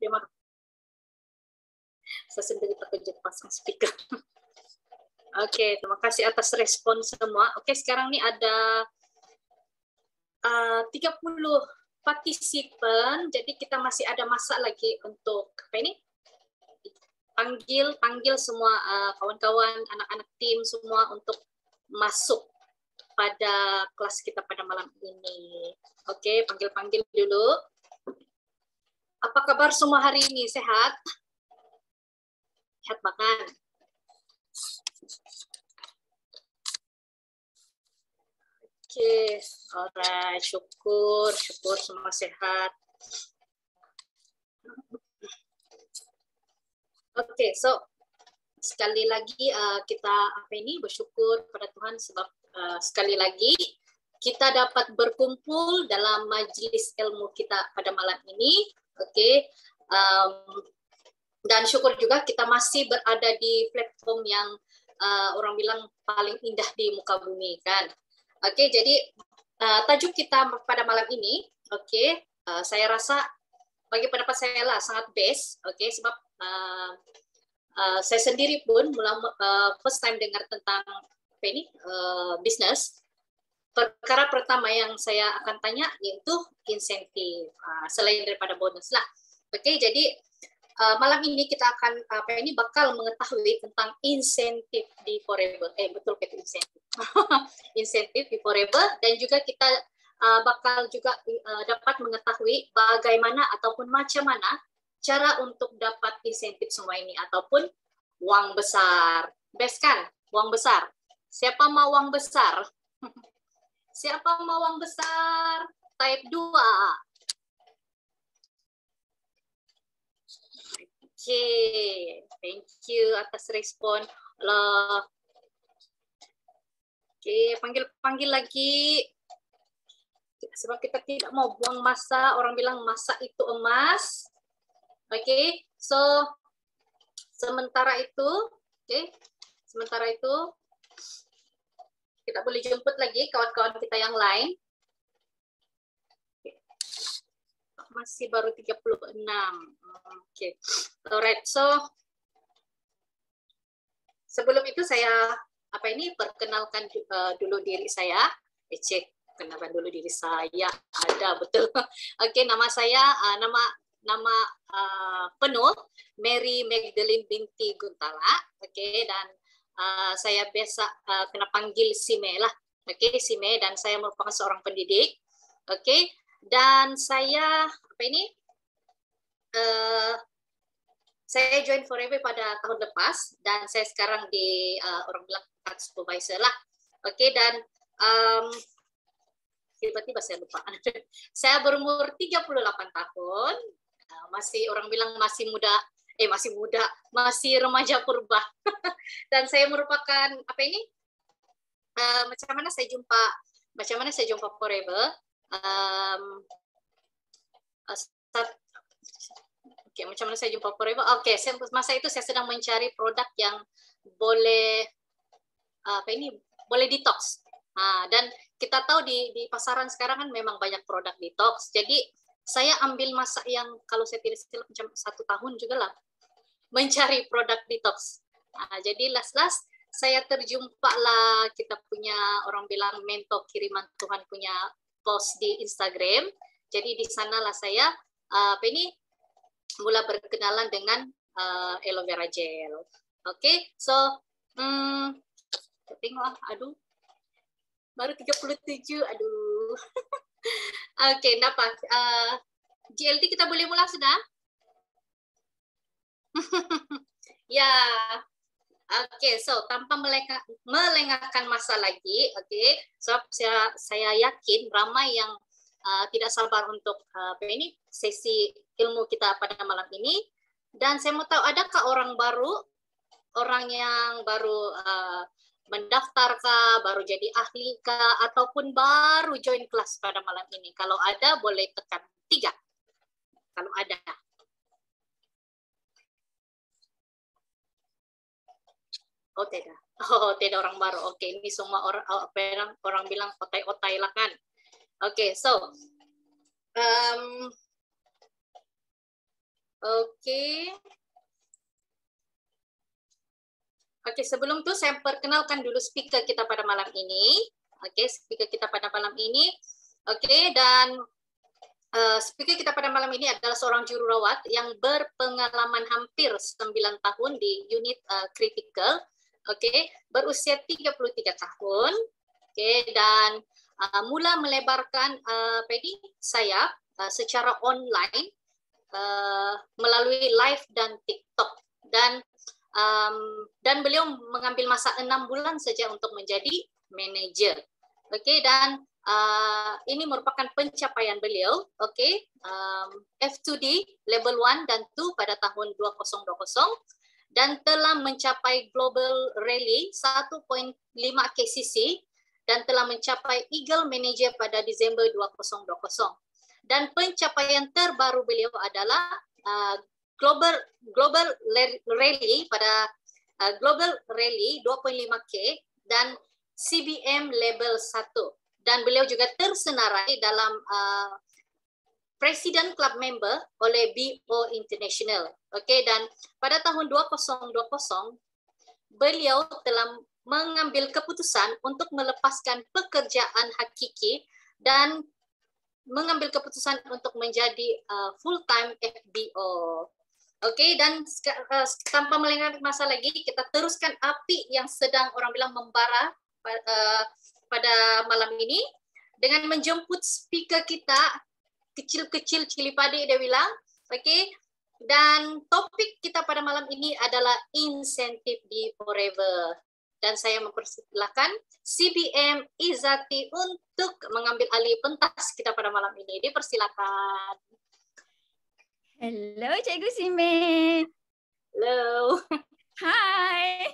dia mah saya sendiri terkejut pasang speaker oke okay, terima kasih atas respon semua oke okay, sekarang ini ada eh, uh, 30 partisipan jadi kita masih ada masa lagi untuk apa ini panggil panggil semua eh, kawan-kawan uh, anak-anak tim semua untuk masuk pada kelas kita pada malam ini oke okay, panggil panggil dulu apa kabar semua hari ini? Sehat? Sehat makan. Oke, okay. alright, syukur, syukur semua sehat. Oke, okay, so sekali lagi uh, kita apa ini bersyukur pada Tuhan sebab uh, sekali lagi kita dapat berkumpul dalam majelis ilmu kita pada malam ini Oke. Okay? Um, dan syukur juga kita masih berada di platform yang uh, orang bilang paling indah di muka bumi kan. Oke, okay, jadi uh, tajuk kita pada malam ini, oke, okay, uh, eh, saya rasa bagi pendapat saya lah sangat best, oke, okay, sebab uh, uh, saya sendiri pun mulai uh, first time dengar tentang apa ini uh, bisnis perkara pertama yang saya akan tanya yaitu insentif uh, selain daripada bonus lah. Oke, okay, jadi uh, malam ini kita akan apa ini bakal mengetahui tentang insentif di forever. Eh betul itu insentif. insentif di forever dan juga kita uh, bakal juga uh, dapat mengetahui bagaimana ataupun macam mana cara untuk dapat insentif semua ini ataupun uang besar. Best kan? Uang besar. Siapa mau uang besar? Siapa mau uang besar? Type 2. Oke, thank you atas respon. Loh. Oke, panggil-panggil lagi. Sebab kita tidak mau buang masa, orang bilang masa itu emas. Oke, so sementara itu, oke, sementara itu kita boleh jemput lagi kawan-kawan kita yang lain. Masih baru 36. Oke. Okay. Alright, so sebelum itu saya apa ini perkenalkan eh, dulu diri saya. ece eh, cek kenalkan dulu diri saya. Ada betul. Oke, okay, nama saya eh, nama nama uh, penuh Mary Magdalene binti Guntala, oke okay, dan Eh, saya biasa uh, kena panggil si Mei lah. Oke, okay, si Mei dan saya merupakan seorang pendidik. Oke, okay, dan saya apa ini? Uh, saya join Forever pada tahun lepas dan saya sekarang di uh, orang bilang supervisor lah. Oke, okay, dan um, tiba-tiba saya lupa. saya berumur 38 tahun, uh, masih orang bilang masih muda eh masih muda, masih remaja purba. Dan saya merupakan apa ini? Uh, macam mana saya jumpa macam mana saya jumpa Forever? Um, uh, eh, Oke, okay, macam mana saya jumpa Forever? Oke, okay, masa itu saya sedang mencari produk yang boleh apa ini boleh detox. Nah, dan kita tahu di di pasaran sekarang kan memang banyak produk detox. Jadi saya ambil masa yang kalau saya tidak salah macam satu tahun juga lah mencari produk detox. Nah, jadi last-last saya terjumpa lah kita punya orang bilang mentor kiriman Tuhan punya post di Instagram. Jadi di sanalah saya eh, apa ini mula berkenalan dengan uh, aloe vera gel. Oke, okay, so hmm, tengok, aduh, baru 37, aduh. Oke, Napa? dapat. Uh, eh, JLT kita boleh mulai sudah? ya. yeah. Oke, so tanpa melengahkan masa lagi, oke. Sebab So saya saya yakin ramai yang uh, tidak sabar untuk uh, ini sesi ilmu kita pada malam ini. Dan saya mau tahu adakah orang baru, orang yang baru uh, mendaftar kah, baru jadi ahli kah, ataupun baru join kelas pada malam ini. Kalau ada, boleh tekan tiga. Kalau ada. Oh tidak. Oh tidak orang baru. Oke, okay. ini semua orang oh, orang, orang bilang otai-otai lah kan. Oke, okay, so. Um, Oke. Okay. Oke, sebelum itu saya perkenalkan dulu speaker kita pada malam ini. Oke, speaker kita pada malam ini. Oke, dan uh, speaker kita pada malam ini adalah seorang juru rawat yang berpengalaman hampir 9 tahun di unit uh, critical. Oke, berusia 33 tahun. Oke, dan uh, mula melebarkan uh, pedi sayap uh, secara online uh, melalui live dan TikTok dan um, dan beliau mengambil masa enam bulan saja untuk menjadi manager. Okey dan uh, ini merupakan pencapaian beliau. Okey um, F2D level 1 dan 2 pada tahun 2020 dan telah mencapai global rally 1.5 KCC dan telah mencapai Eagle Manager pada Disember 2020. Dan pencapaian terbaru beliau adalah uh, global global rally pada uh, global rally 2.5k dan CBM level 1 dan beliau juga tersenarai dalam uh, president club member oleh BO International. Okey dan pada tahun 2020 beliau telah mengambil keputusan untuk melepaskan pekerjaan hakiki dan mengambil keputusan untuk menjadi uh, full time FBO. Oke, okay, dan eh, tanpa melengkapi masa lagi, kita teruskan api yang sedang orang bilang membara eh, pada malam ini dengan menjemput speaker kita kecil-kecil cili padi dia bilang. Oke, okay? dan topik kita pada malam ini adalah insentif di forever. Dan saya mempersilahkan CBM Izati untuk mengambil alih pentas kita pada malam ini. Dipersilakan. Hello, Cikgu Simen. Hello. Hi.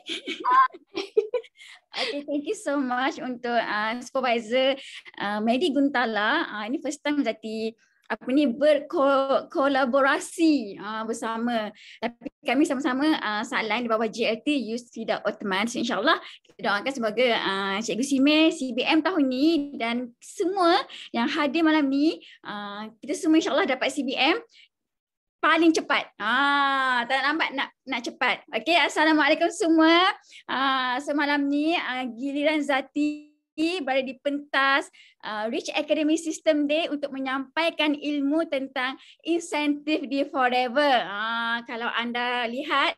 okay, thank you so much untuk uh, supervisor uh, Mary Guntala. Uh, ini first time jadi apa ni berkolaborasi uh, bersama. Tapi kami sama-sama uh, salin di bawah JLT Youth Leader Ottoman. So, InsyaAllah kita doakan semoga uh, Cikgu Sime CBM tahun ni dan semua yang hadir malam ni uh, kita semua insyaAllah dapat CBM paling cepat. Ah, tak nak lambat nak nak cepat. Okey, assalamualaikum semua. Ah, semalam ni ah, giliran Zati berada di pentas uh, Rich Academy System Day untuk menyampaikan ilmu tentang insentif di Forever. Uh, kalau anda lihat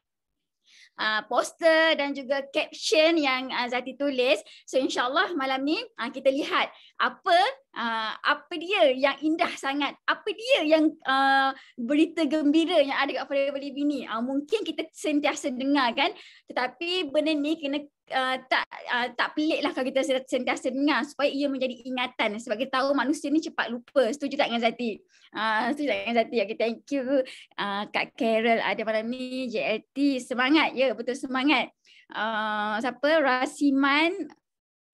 Ah, poster dan juga caption yang uh, Zati tulis. So insyaAllah malam ni uh, kita lihat apa uh, apa dia yang indah sangat. Apa dia yang uh, berita gembira yang ada kat Forever Living ni. Uh, mungkin kita sentiasa dengar kan. Tetapi benda ni kena Eh, tak uh, tak peliklah kalau kita sentiasa dengar supaya ia menjadi ingatan sebab kita tahu manusia ni cepat lupa setuju tak dengan Zati uh, setuju tak dengan Zati okay, thank you uh, Kak Carol ada malam ni JLT semangat ya yeah, betul semangat uh, siapa Rasiman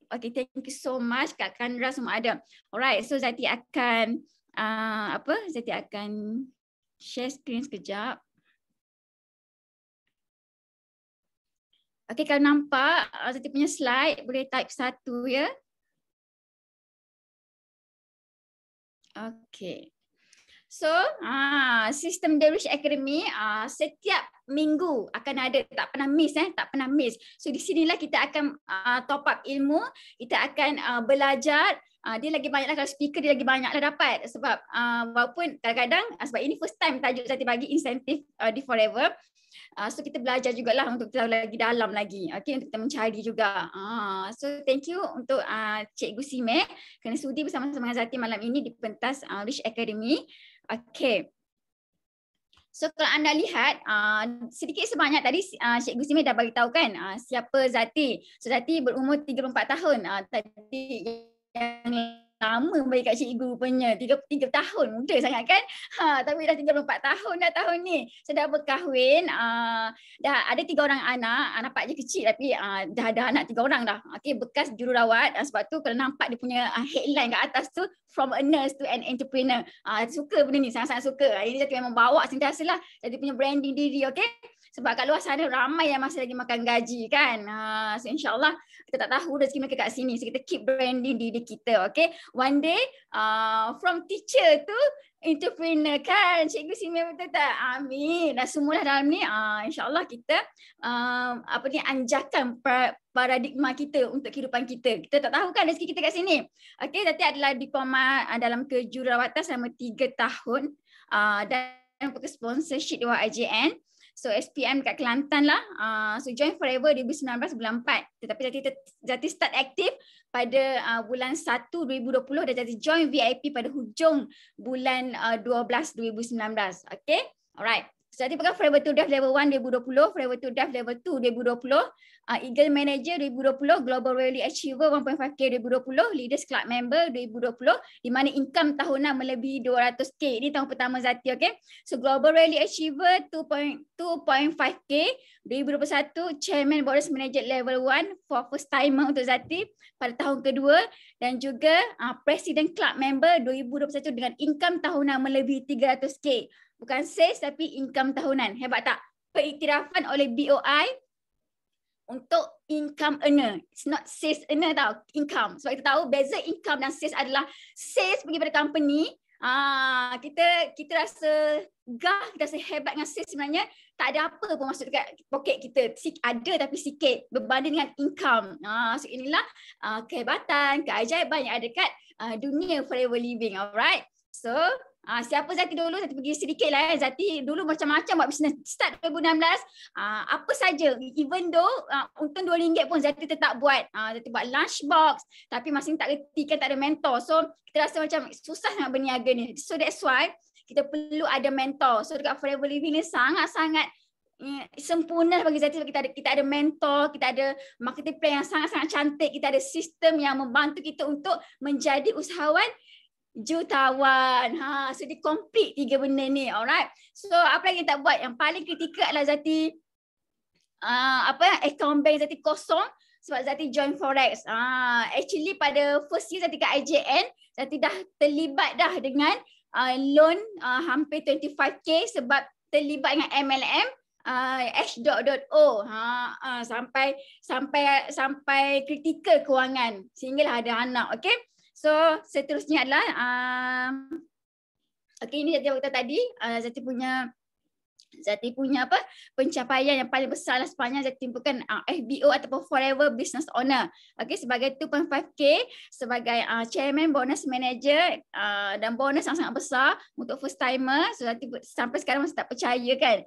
Okay, thank you so much Kak Kandra semua ada. Alright, so Zati akan uh, apa? Zati akan share screen sekejap. Okey kalau nampak uh, Siti punya slide boleh type satu ya. Okey. So, ah sistem Derwish Academy ah setiap minggu akan ada tak pernah miss eh tak pernah miss. So di sinilah kita akan ah, top up ilmu, kita akan ah, belajar Uh, dia lagi banyaklah kalau speaker dia lagi banyaklah dapat sebab uh, walaupun kadang-kadang uh, sebab ini first time tajuk Zati bagi insentif uh, di forever Uh, so kita belajar jugalah untuk tahu lagi dalam lagi. Okay, untuk kita mencari juga. Uh, so thank you untuk uh, Cikgu Sime kerana sudi bersama-sama dengan Zati malam ini di pentas uh, Rich Academy. Okay. So kalau anda lihat uh, sedikit sebanyak tadi uh, Cikgu Sime dah beritahu kan uh, siapa Zati. So Zati berumur 34 tahun. Uh, tadi yang lama bagi kat cikgu punya. 3, 3 tahun muda sangat kan? Ha, tapi dah tinggal 34 tahun dah tahun ni. Saya dah berkahwin. Uh, dah ada tiga orang anak. Uh, nampak je kecil tapi uh, dah ada anak tiga orang dah. Okay, bekas jururawat. Uh, sebab tu kalau nampak dia punya uh, headline kat atas tu. From a nurse to an entrepreneur. Uh, suka benda ni. Sangat-sangat suka. Uh, ini satu memang bawa sentiasa lah. Jadi punya branding diri. Okay? Sebab kat luar sana ramai yang masih lagi makan gaji kan. Uh, so insyaAllah kita tak tahu rezeki mereka kat sini. So kita keep branding diri kita, okay? One day, uh, from teacher tu, entrepreneur kan? Cikgu sini betul tak? Amin. Dan semualah dalam ni, uh, insyaAllah kita uh, apa ni anjakan paradigma kita untuk kehidupan kita. Kita tak tahu kan rezeki kita kat sini. Okay, nanti adalah diploma uh, dalam kejurawatan selama 3 tahun. Uh, dan pakai sponsorship di IJN. So SPM kat Kelantan lah. Uh, so join forever 2019 ah, bulan 4. Tetapi Jati, jati start aktif pada uh, bulan 1 2020 dan Jati join VIP pada hujung bulan uh, 12 2019. Okay? Alright. Sebab tu Flavor to Death Level 1 2020, Flavor to Death Level 2 2020, uh, Eagle Manager 2020, Global Rally Achiever 1.5K 2020, Leaders Club Member 2020, di mana income tahunan melebihi 200K. Ini tahun pertama Zati, okay? So Global Rally Achiever 225 k 2021, Chairman Boris Manager Level 1 for first timer untuk Zati pada tahun kedua dan juga uh, President Club Member 2021 dengan income tahunan melebihi 300K bukan sales tapi income tahunan. Hebat tak? Periktirafan oleh BOI untuk income earner. It's not sales earner tau, income. Sebab kita tahu beza income dan sales adalah sales pergi pada company, ah kita kita rasa gah, kita rasa hebat dengan sales sebenarnya tak ada apa pun masuk dekat poket kita. Sik, ada tapi sikit berbanding dengan income. Ah, so inilah ah, kehebatan, keajaiban yang ada dekat ah, dunia forever living. Alright. So, Ah uh, siapa Zati dulu? Zati pergi sedikit lah eh. Zati dulu macam-macam buat bisnes. Start 2016, uh, ah, apa saja even though uh, ah, untung rm ringgit pun Zati tetap buat. Uh, Zati buat lunchbox tapi masih tak reti kan tak ada mentor. So kita rasa macam susah nak berniaga ni. So that's why kita perlu ada mentor. So dekat Forever Living ni sangat-sangat eh, sempurna lah bagi Zati kita ada, kita ada mentor, kita ada marketing plan yang sangat-sangat cantik, kita ada sistem yang membantu kita untuk menjadi usahawan jutawan. Ha, so dia complete tiga benda ni. Alright. So apa lagi yang tak buat? Yang paling kritikal adalah Zati uh, apa yang account bank Zati kosong sebab Zati join Forex. Ha, actually pada first year Zati kat IJN, Zati dah terlibat dah dengan uh, loan uh, hampir 25k sebab terlibat dengan MLM uh, H.O ha, uh, sampai sampai sampai kritikal kewangan sehinggalah ada anak okay. So seterusnya adalah uh, um, okay ini Zati tadi uh, Zati punya Zati punya apa pencapaian yang paling besar lah sepanjang Zati timbulkan uh, FBO ataupun Forever Business Owner. Okay sebagai 2.5k sebagai uh, chairman bonus manager uh, dan bonus yang sangat besar untuk first timer. So Zati sampai sekarang masih tak percaya kan.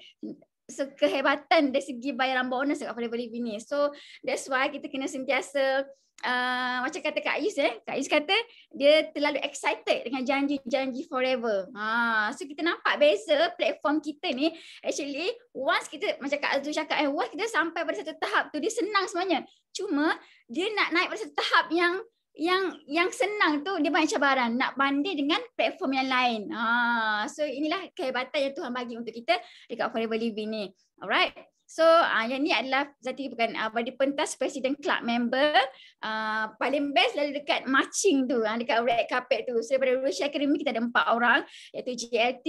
So, kehebatan dari segi bayaran bonus dekat Forever Living ni. So that's why kita kena sentiasa uh, macam kata Kak Yus eh. Kak Yus kata dia terlalu excited dengan janji-janji forever. Ha, so kita nampak beza platform kita ni actually once kita macam Kak Azul cakap eh once kita sampai pada satu tahap tu dia senang semuanya. Cuma dia nak naik pada satu tahap yang yang yang senang tu dia banyak cabaran nak banding dengan platform yang lain. Ha, so inilah kehebatan yang Tuhan bagi untuk kita dekat Forever Living ni. Alright. So uh, yang ni adalah Zati bukan uh, ah, body pentas president club member uh, paling best lalu dekat marching tu uh, dekat red carpet tu. So daripada Russia Academy kita ada empat orang iaitu GLT,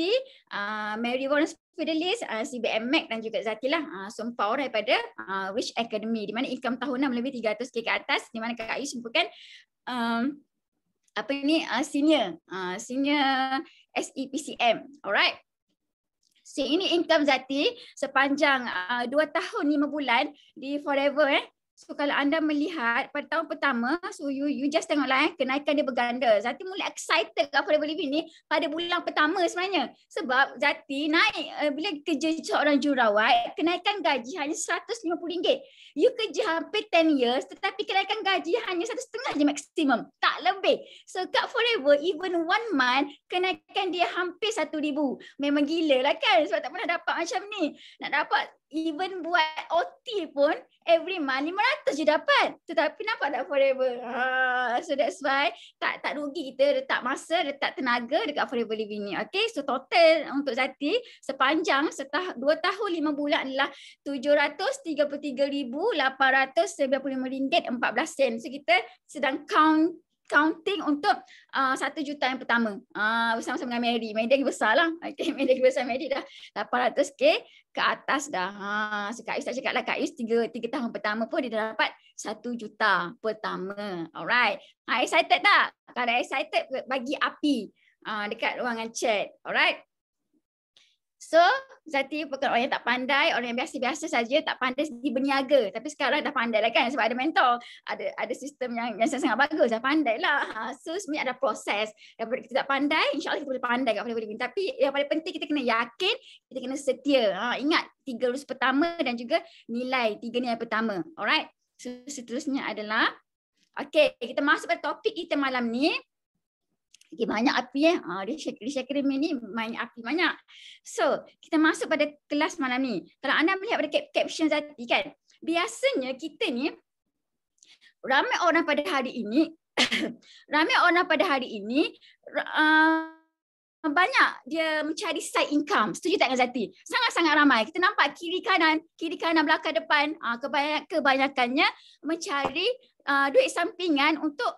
uh, Mary Warren Fidelis, uh, CBM Mac dan juga Zati lah. Uh, so empat orang daripada uh, Wish Academy di mana income tahunan lebih 300k ke atas di mana Kak Yu sempurkan um, apa ni uh, senior, uh, senior SEPCM. Alright ini income Zati sepanjang uh, dua tahun lima bulan di Forever eh So kalau anda melihat pada tahun pertama, so you you just tengoklah eh, kenaikan dia berganda. Zati mula excited kat lah level living ni pada bulan pertama sebenarnya. Sebab Zati naik uh, bila kerja seorang jurawat, kenaikan gaji hanya RM150. You kerja hampir 10 years tetapi kenaikan gaji hanya satu setengah je maksimum. Tak lebih. So kat forever, even one month, kenaikan dia hampir RM1,000. Memang gila lah kan sebab tak pernah dapat macam ni. Nak dapat even buat OT pun every month 500 je dapat tetapi nampak tak forever ha, so that's why tak tak rugi kita letak masa letak tenaga dekat forever living ni okay so total untuk Zati sepanjang setah 2 tahun 5 bulan adalah 733,895 ringgit 14 sen so kita sedang count counting untuk uh, satu uh, juta yang pertama uh, bersama-sama dengan Mary. Mary dia lagi besar lah. Okay, Mary dia lagi besar. Mary dah 800K ke atas dah. Ha, so Kak Is tak cakap lah. Kak Is tiga, tiga tahun pertama pun dia dapat satu juta pertama. Alright. Ha, excited tak? Kalau excited bagi api uh, dekat ruangan chat. Alright. So Zati bukan orang yang tak pandai, orang yang biasa-biasa saja tak pandai di berniaga. Tapi sekarang dah pandai lah kan sebab ada mentor, ada ada sistem yang yang sangat bagus, dah pandai lah. Ha, so sebenarnya ada proses. Daripada kita tak pandai, insyaAllah kita boleh pandai kat boleh Tapi yang paling penting kita kena yakin, kita kena setia. Ha, ingat tiga lulus pertama dan juga nilai tiga nilai pertama. Alright. So seterusnya adalah, okay kita masuk pada topik kita malam ni okay, banyak api eh. Ah, Risha, Risha Krim ni main api banyak. So, kita masuk pada kelas malam ni. Kalau anda melihat pada caption Zati kan, biasanya kita ni, ramai orang pada hari ini, ramai orang pada hari ini, uh, banyak dia mencari side income. Setuju tak dengan Zati? Sangat-sangat ramai. Kita nampak kiri kanan, kiri kanan belakang depan, ah, kebanyakannya mencari ah, duit sampingan untuk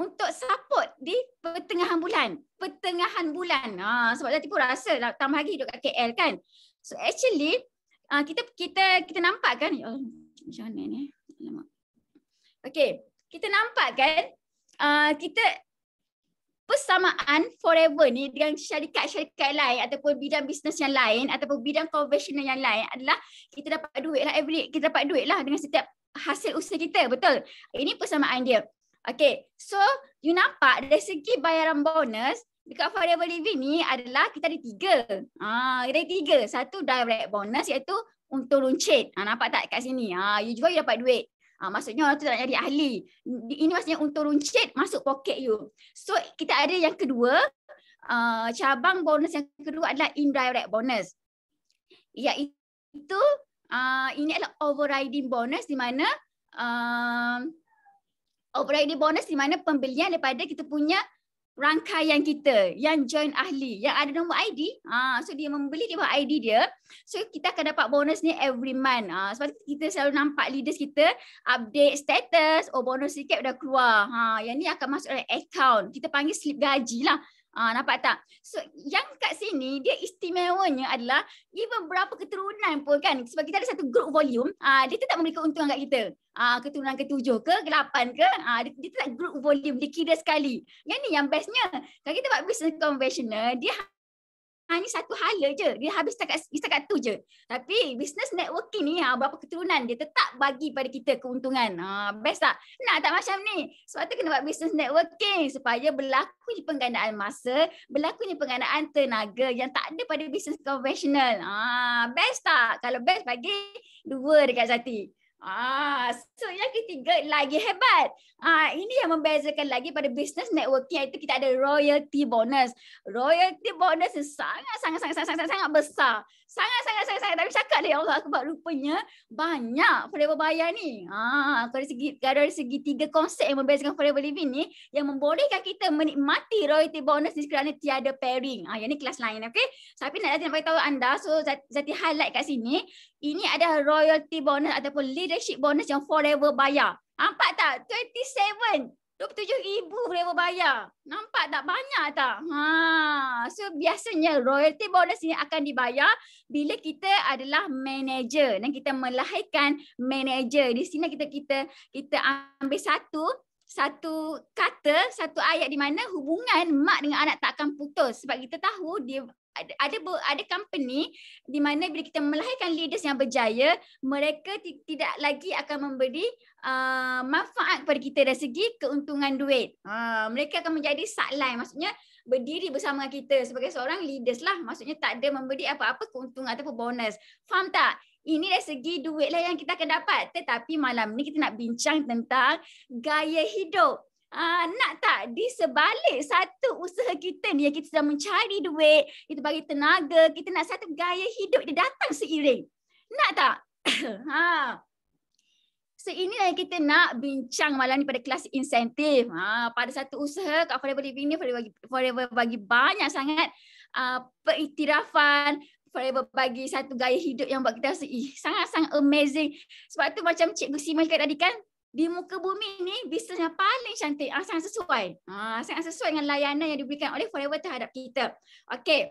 untuk support di pertengahan bulan. Pertengahan bulan. Ha, sebab tadi pun rasa lah, tambah lagi duduk kat KL kan. So actually, uh, kita kita kita nampak kan. Oh, macam mana ni? Eh? Okay. Kita nampak kan, uh, kita persamaan forever ni dengan syarikat-syarikat lain ataupun bidang bisnes yang lain ataupun bidang konvensional yang lain adalah kita dapat duit lah every kita dapat duit lah dengan setiap hasil usaha kita betul ini persamaan dia Okay, so you nampak dari segi bayaran bonus dekat Forever Living ni adalah kita ada tiga. Ah, ada tiga. Satu direct bonus iaitu untuk runcit. Ah, ha, nampak tak kat sini? Ah, you juga you dapat duit. Ah, maksudnya orang tu tak nak jadi ahli. Ini maksudnya untuk runcit masuk poket you. So kita ada yang kedua. Uh, cabang bonus yang kedua adalah indirect bonus. Iaitu uh, ini adalah overriding bonus di mana uh, operating bonus di mana pembelian daripada kita punya rangkaian kita yang join ahli yang ada nombor ID ha, so dia membeli di bawah ID dia so kita akan dapat bonus ni every month ha, sebab kita selalu nampak leaders kita update status oh bonus recap dah keluar ha, yang ni akan masuk dalam account kita panggil slip gaji lah Ha, nampak tak? So, yang kat sini, dia istimewanya adalah even berapa keturunan pun kan. Sebab kita ada satu group volume, ha, dia tetap memberi keuntungan kat kita. Ha, keturunan ketujuh ke, ke lapan ke, ha, dia, dia tetap group volume, dia kira sekali. Yang ni yang bestnya. Kalau kita buat business conventional, dia hanya ah, satu hala je. Dia habis setakat, setakat tu je. Tapi business networking ni, ha, berapa keturunan dia tetap bagi pada kita keuntungan. Ha, best tak? Nak tak macam ni? Sebab tu kena buat business networking supaya berlaku ni penggandaan masa, berlaku ni penggandaan tenaga yang tak ada pada business conventional. Ha, best tak? Kalau best bagi dua dekat Zati. Ah, so yang ketiga lagi hebat. Ah, ini yang membezakan lagi pada business networking iaitu kita ada royalty bonus. Royalty bonus ni sangat sangat sangat sangat sangat, besar. Sangat sangat sangat sangat tapi cakap dia Allah sebab rupanya banyak forever bayar ni. Ah, kalau segi dari segi tiga konsep yang membezakan forever living ni yang membolehkan kita menikmati royalty bonus ni kerana tiada pairing. Ah, yang ni kelas lain okey. Tapi nak nak bagi tahu anda so Zati highlight kat sini ini ada royalty bonus ataupun lead leadership bonus yang forever bayar. Nampak tak? 27. 27,000 forever bayar. Nampak tak? Banyak tak? Ha. So biasanya royalty bonus ini akan dibayar bila kita adalah manager dan kita melahirkan manager. Di sini kita kita kita ambil satu satu kata, satu ayat di mana hubungan mak dengan anak tak akan putus sebab kita tahu dia ada ada ada company di mana bila kita melahirkan leaders yang berjaya mereka tidak lagi akan memberi uh, manfaat kepada kita dari segi keuntungan duit uh, mereka akan menjadi sideline maksudnya berdiri bersama kita sebagai seorang leaders lah maksudnya tak ada memberi apa-apa keuntungan ataupun bonus faham tak ini dari segi duitlah yang kita akan dapat. Tetapi malam ni kita nak bincang tentang gaya hidup. Uh, nak tak di sebalik satu usaha kita ni yang kita sedang mencari duit, kita bagi tenaga, kita nak satu gaya hidup dia datang seiring. Nak tak? ha. So inilah yang kita nak bincang malam ni pada kelas insentif. Ha, pada satu usaha kat Forever Living ni Forever bagi, Forever bagi banyak sangat uh, pengiktirafan, Forever bagi satu gaya hidup yang buat kita rasa sangat-sangat amazing. Sebab tu macam Cikgu Simon cakap tadi kan, di muka bumi ni bisnes yang paling cantik ah, sangat sesuai ah, ha, sangat sesuai dengan layanan yang diberikan oleh Forever terhadap kita okey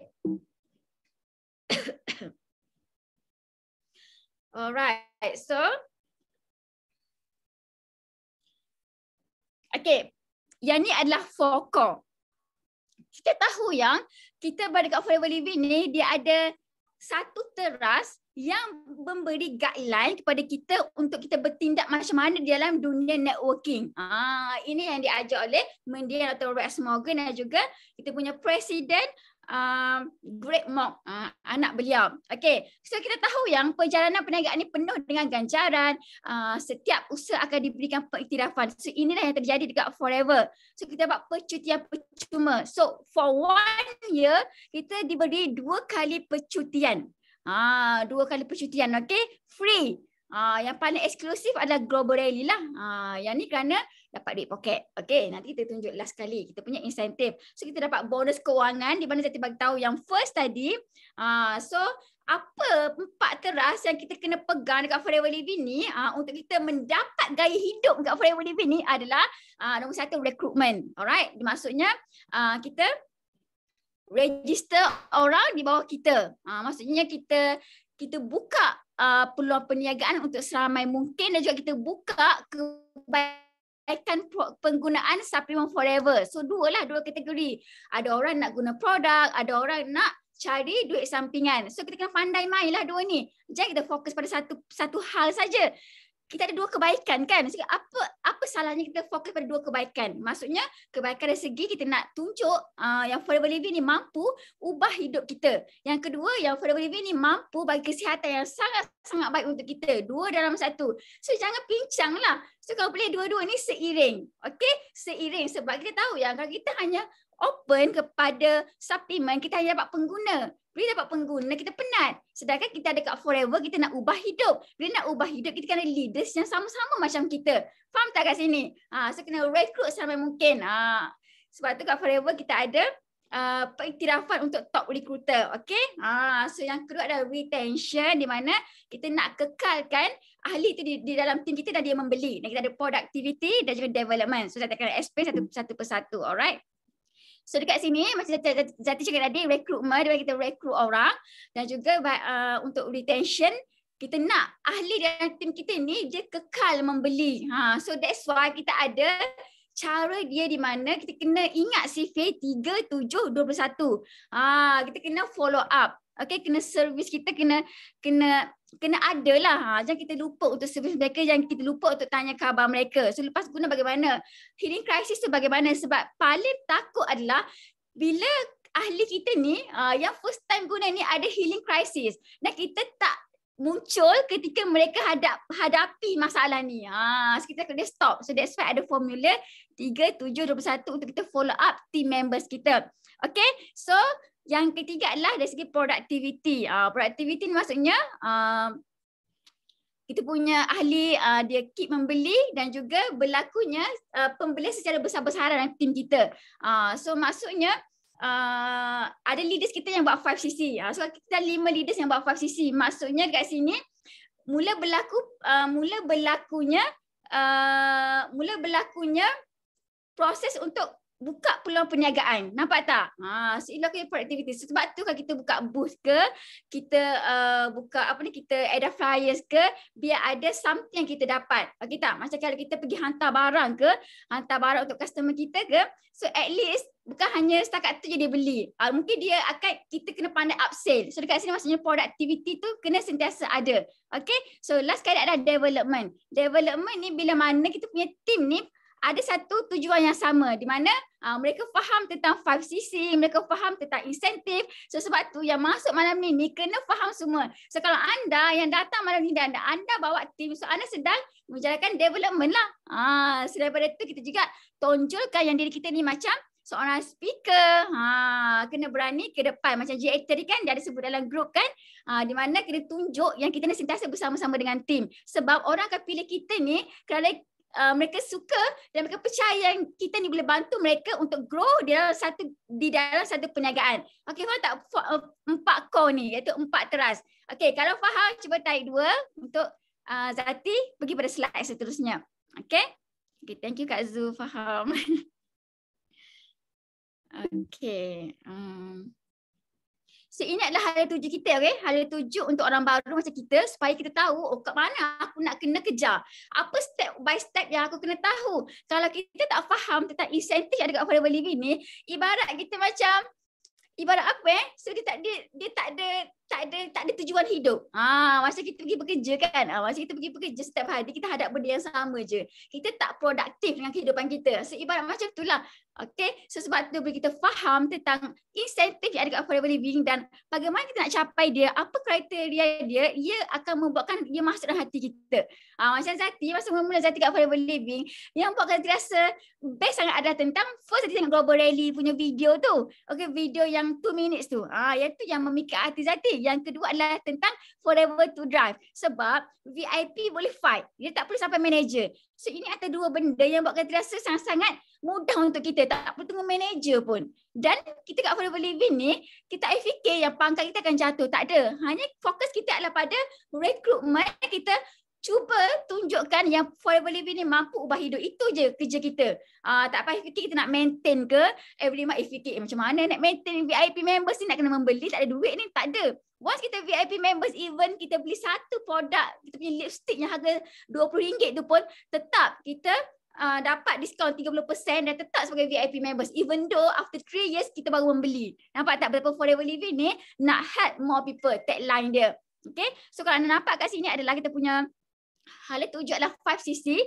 alright so okey yang ni adalah fokor. kita tahu yang kita berada kat Forever Living ni dia ada satu teras yang memberi guideline kepada kita untuk kita bertindak macam mana di dalam dunia networking. Ah, ini yang diajar oleh Mendia atau Robert S. Morgan dan juga kita punya Presiden um, Greg Mock, uh, ha, anak beliau. Okay, so kita tahu yang perjalanan perniagaan ini penuh dengan ganjaran. Uh, setiap usaha akan diberikan pengiktirafan. So inilah yang terjadi dekat forever. So kita buat percutian percuma. So for one year, kita diberi dua kali percutian. Ah, dua kali percutian, okay, Free. Ah, yang paling eksklusif adalah Global Rally lah. Ah, yang ni kerana dapat duit poket. okay. nanti kita tunjuk last kali. Kita punya insentif. So kita dapat bonus kewangan di mana saya bagi tahu yang first tadi. Ah, so apa empat teras yang kita kena pegang dekat Forever Living ni uh, untuk kita mendapat gaya hidup dekat Forever Living ni adalah uh, nombor satu recruitment. Alright, maksudnya uh, kita register orang di bawah kita. Ha, maksudnya kita kita buka uh, peluang perniagaan untuk seramai mungkin dan juga kita buka kebaikan penggunaan suplemen forever. So dua lah, dua kategori. Ada orang nak guna produk, ada orang nak cari duit sampingan. So kita kena pandai lah dua ni. Jangan kita fokus pada satu satu hal saja kita ada dua kebaikan kan Maksudnya, apa apa salahnya kita fokus pada dua kebaikan maksudnya kebaikan dari segi kita nak tunjuk uh, yang forever living ni mampu ubah hidup kita yang kedua yang forever living ni mampu bagi kesihatan yang sangat sangat baik untuk kita dua dalam satu so jangan pincang lah so kalau boleh dua-dua ni seiring Okay, seiring sebab kita tahu yang kalau kita hanya open kepada suplemen kita hanya dapat pengguna bila dapat pengguna kita penat sedangkan kita ada kat forever kita nak ubah hidup bila nak ubah hidup kita kena leaders yang sama-sama macam kita faham tak kat sini ha, so kena recruit sampai mungkin ha. sebab tu kat forever kita ada uh, pengiktirafan untuk top recruiter okay? ha, so yang kedua adalah retention di mana kita nak kekalkan ahli itu di, di dalam tim kita dan dia membeli dan kita ada productivity dan juga development so saya akan explain satu, satu persatu alright So dekat sini macam Zati cakap tadi recruitment dia kita recruit orang dan juga uh, untuk retention kita nak ahli dalam tim kita ni dia kekal membeli. Ha, so that's why kita ada cara dia di mana kita kena ingat CV 3721. Ha, kita kena follow up. Okay, kena servis kita kena kena kena ada lah. Ha. Jangan kita lupa untuk servis mereka, jangan kita lupa untuk tanya khabar mereka. So lepas guna bagaimana? Healing crisis tu bagaimana? Sebab paling takut adalah bila ahli kita ni uh, yang first time guna ni ada healing crisis dan kita tak muncul ketika mereka hadap hadapi masalah ni. Ha, so kita kena stop. So that's why ada formula 3721 untuk kita follow up team members kita. Okay, so yang ketiga adalah dari segi productivity. Uh, productivity ni maksudnya uh, kita punya ahli uh, dia keep membeli dan juga berlakunya uh, pembelian secara besar-besaran dalam tim kita. Uh, so maksudnya uh, ada leaders kita yang buat 5CC. Uh, so kita lima leaders yang buat 5CC. Maksudnya kat sini mula berlaku uh, mula berlakunya uh, mula berlakunya proses untuk buka peluang perniagaan. Nampak tak? Ha, so it's okay for activity. So, sebab tu kalau kita buka booth ke, kita uh, buka apa ni, kita ada flyers ke, biar ada something yang kita dapat. Okay tak? Macam kalau kita pergi hantar barang ke, hantar barang untuk customer kita ke, so at least bukan hanya setakat tu je dia beli. Uh, mungkin dia akan, kita kena pandai upsell. So dekat sini maksudnya productivity tu kena sentiasa ada. Okay? So last kali adalah development. Development ni bila mana kita punya team ni ada satu tujuan yang sama di mana uh, mereka faham tentang 5CC, mereka faham tentang insentif. So, sebab tu yang masuk malam ni, ni kena faham semua. So, kalau anda yang datang malam ni dan anda bawa tim, so anda sedang menjalankan development lah. Ah, uh, selepas itu kita juga tonjolkan yang diri kita ni macam seorang speaker ha, kena berani ke depan macam G actor kan dia ada sebut dalam group kan ha, di mana kena tunjuk yang kita ni sentiasa bersama-sama dengan tim, sebab orang akan pilih kita ni kerana uh, mereka suka dan mereka percaya yang kita ni boleh bantu mereka untuk grow di dalam satu di dalam satu perniagaan. Okey faham tak F- uh, empat core ni iaitu empat teras. Okey kalau faham cuba taik dua untuk uh, Zati pergi pada slide seterusnya. Okey. Okay, thank you Kak Zu faham. okay. Um seingatlah hala tuju kita okay? hala tuju untuk orang baru macam kita supaya kita tahu oh kat mana aku nak kena kejar apa step by step yang aku kena tahu kalau kita tak faham tentang insentif yang ada kat affordable living ni ibarat kita macam ibarat apa eh so dia tak dia, dia tak ada tak ada tak ada tujuan hidup. Ah, masa kita pergi bekerja kan? Ah, masa kita pergi bekerja setiap hari kita hadap benda yang sama je. Kita tak produktif dengan kehidupan kita. Seibarat macam itulah. Okay, so sebab tu bila kita faham tentang insentif yang ada dekat affordable living dan bagaimana kita nak capai dia, apa kriteria dia, ia akan membuatkan dia masuk dalam hati kita. Ha, macam Zati, masa mula-mula Zati dekat affordable living, yang buatkan Zati rasa best sangat adalah tentang first Zati tengok Global Rally punya video tu. Okay, video yang 2 minutes tu. Ah, ha, yang tu yang memikat hati Zati. Yang kedua adalah tentang forever to drive. Sebab VIP boleh fight. Dia tak perlu sampai manager. So ini ada dua benda yang buat kita rasa sangat-sangat mudah untuk kita. Tak perlu tunggu manager pun. Dan kita kat Forever Living ni, kita tak fikir yang pangkat kita akan jatuh. Tak ada. Hanya fokus kita adalah pada recruitment. Kita cuba tunjukkan yang forever living ni mampu ubah hidup itu je kerja kita. Uh, tak payah fikir kita nak maintain ke every month if eh, fikir macam mana nak maintain VIP members ni nak kena membeli tak ada duit ni tak ada. Once kita VIP members even kita beli satu produk kita punya lipstick yang harga RM20 tu pun tetap kita uh, dapat diskaun 30% dan tetap sebagai VIP members even though after 3 years kita baru membeli. Nampak tak berapa forever living ni nak help more people tagline dia. Okay, so kalau anda nampak kat sini adalah kita punya Hala tujuklah 5cc,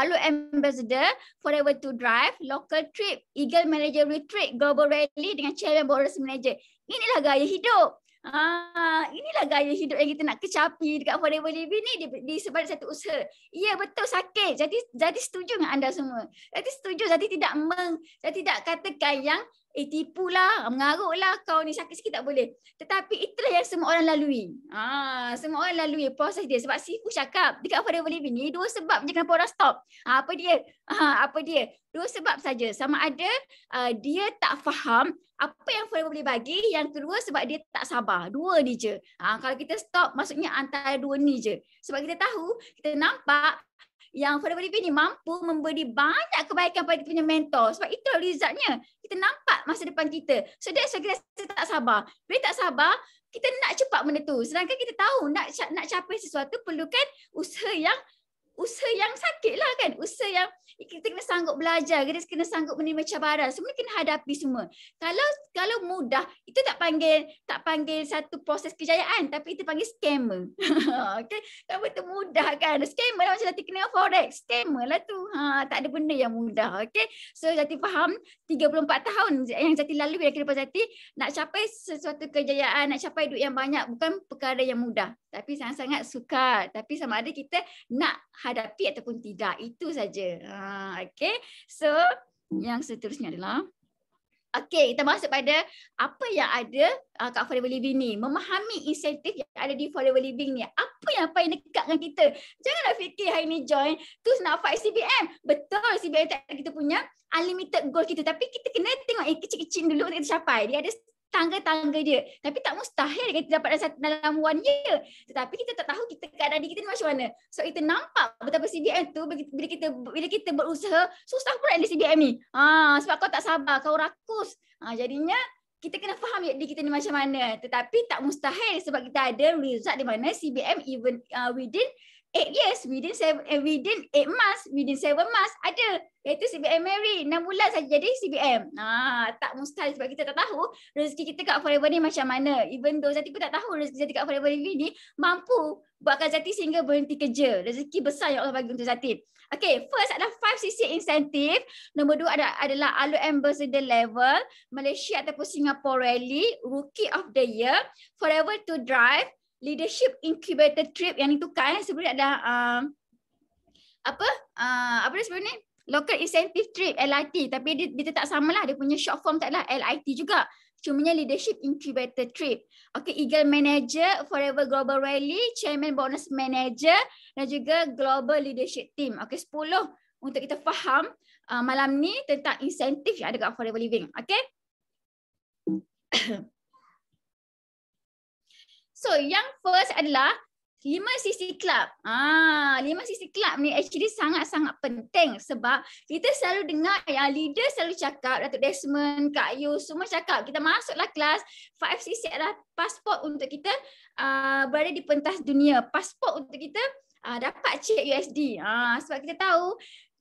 Alu Ambassador, Forever to Drive, Local Trip, Eagle Manager Retreat, Global Rally dengan Chairman Boris Manager. Inilah gaya hidup. Ah, inilah gaya hidup yang kita nak kecapi dekat Forever Living ni di, di sebalik satu usaha. Ya betul sakit. Jadi jadi setuju dengan anda semua. Jadi setuju jadi tidak meng jadi tidak katakan yang Eh tipulah, lah kau ni sakit sikit tak boleh. Tetapi itulah yang semua orang lalui. Ha, semua orang lalui proses dia sebab sifu cakap dekat apa dia boleh ni dua sebab je kenapa orang stop. Ha, apa dia? Ha, apa dia? Dua sebab saja. Sama ada uh, dia tak faham apa yang forever boleh bagi, yang kedua sebab dia tak sabar. Dua ni je. Ha, kalau kita stop maksudnya antara dua ni je. Sebab kita tahu, kita nampak yang Forever Living ni mampu memberi banyak kebaikan pada kita punya mentor. Sebab itu resultnya. Kita nampak masa depan kita. So that's why kita tak sabar. Bila tak sabar, kita nak cepat benda tu. Sedangkan kita tahu nak nak capai sesuatu perlukan usaha yang usaha yang sakit lah kan. Usaha yang kita kena sanggup belajar, kita kena sanggup menerima cabaran. Semua kena hadapi semua. Kalau kalau mudah, itu tak panggil tak panggil satu proses kejayaan. Tapi itu panggil scammer. okay? Kalau betul mudah kan. Scammer lah macam latih kena forex. Scammer lah tu. Ha, tak ada benda yang mudah. Okay? So Zati faham 34 tahun yang Zati lalu yang kira Zati nak capai sesuatu kejayaan, nak capai duit yang banyak bukan perkara yang mudah. Tapi sangat-sangat sukar. Tapi sama ada kita nak hadapi ataupun tidak. Itu saja. Ha, okay. So, yang seterusnya adalah. okay, kita masuk pada apa yang ada uh, kat Forever Living ni. Memahami insentif yang ada di Forever Living ni. Apa yang paling dekat dengan kita? Janganlah fikir hari ni join terus nak fight CBM. Betul CBM tak kita punya unlimited goal kita. Tapi kita kena tengok yang eh, kecil-kecil dulu untuk kita capai. Dia ada tangga-tangga dia. Tapi tak mustahil kita dapat rasa dalam one year. Tetapi kita tak tahu kita keadaan diri kita ni macam mana. So itu nampak betapa CBM tu bila kita bila kita berusaha susah pula di CBM ni. Ha, sebab kau tak sabar, kau rakus. Ha, jadinya kita kena faham diri kita ni macam mana. Tetapi tak mustahil sebab kita ada result di mana CBM even uh, within 8 years within 7 eh, within 8 months within 7 months ada iaitu CBM Mary 6 bulan saja jadi CBM. Ha ah, tak mustahil sebab kita tak tahu rezeki kita kat Forever ni macam mana. Even though Zati pun tak tahu rezeki Zati kat Forever TV ni mampu buatkan Zati sehingga berhenti kerja. Rezeki besar yang Allah bagi untuk Zati. Okay, first ada 5cc incentive. Nombor dua ada, adalah Alu Ambassador Level, Malaysia ataupun Singapore Rally, Rookie of the Year, Forever to Drive, leadership incubator trip yang itu eh sebenarnya ada uh, apa uh, apa dia sebenarnya local incentive trip LIT tapi dia, dia tak lah dia punya short form taklah LIT juga cumanya leadership incubator trip okay eagle manager forever global rally chairman bonus manager dan juga global leadership team okay sepuluh untuk kita faham uh, malam ni tentang insentif yang ada kat forever living okay So yang first adalah 5 sisi club. Ah, 5 sisi club ni actually sangat-sangat penting sebab kita selalu dengar ya leader selalu cakap, Datuk Desmond, Kak Ayu, semua cakap kita masuklah kelas 5 sisi adalah pasport untuk kita uh, berada di pentas dunia. Pasport untuk kita uh, dapat cek USD. Ah, sebab kita tahu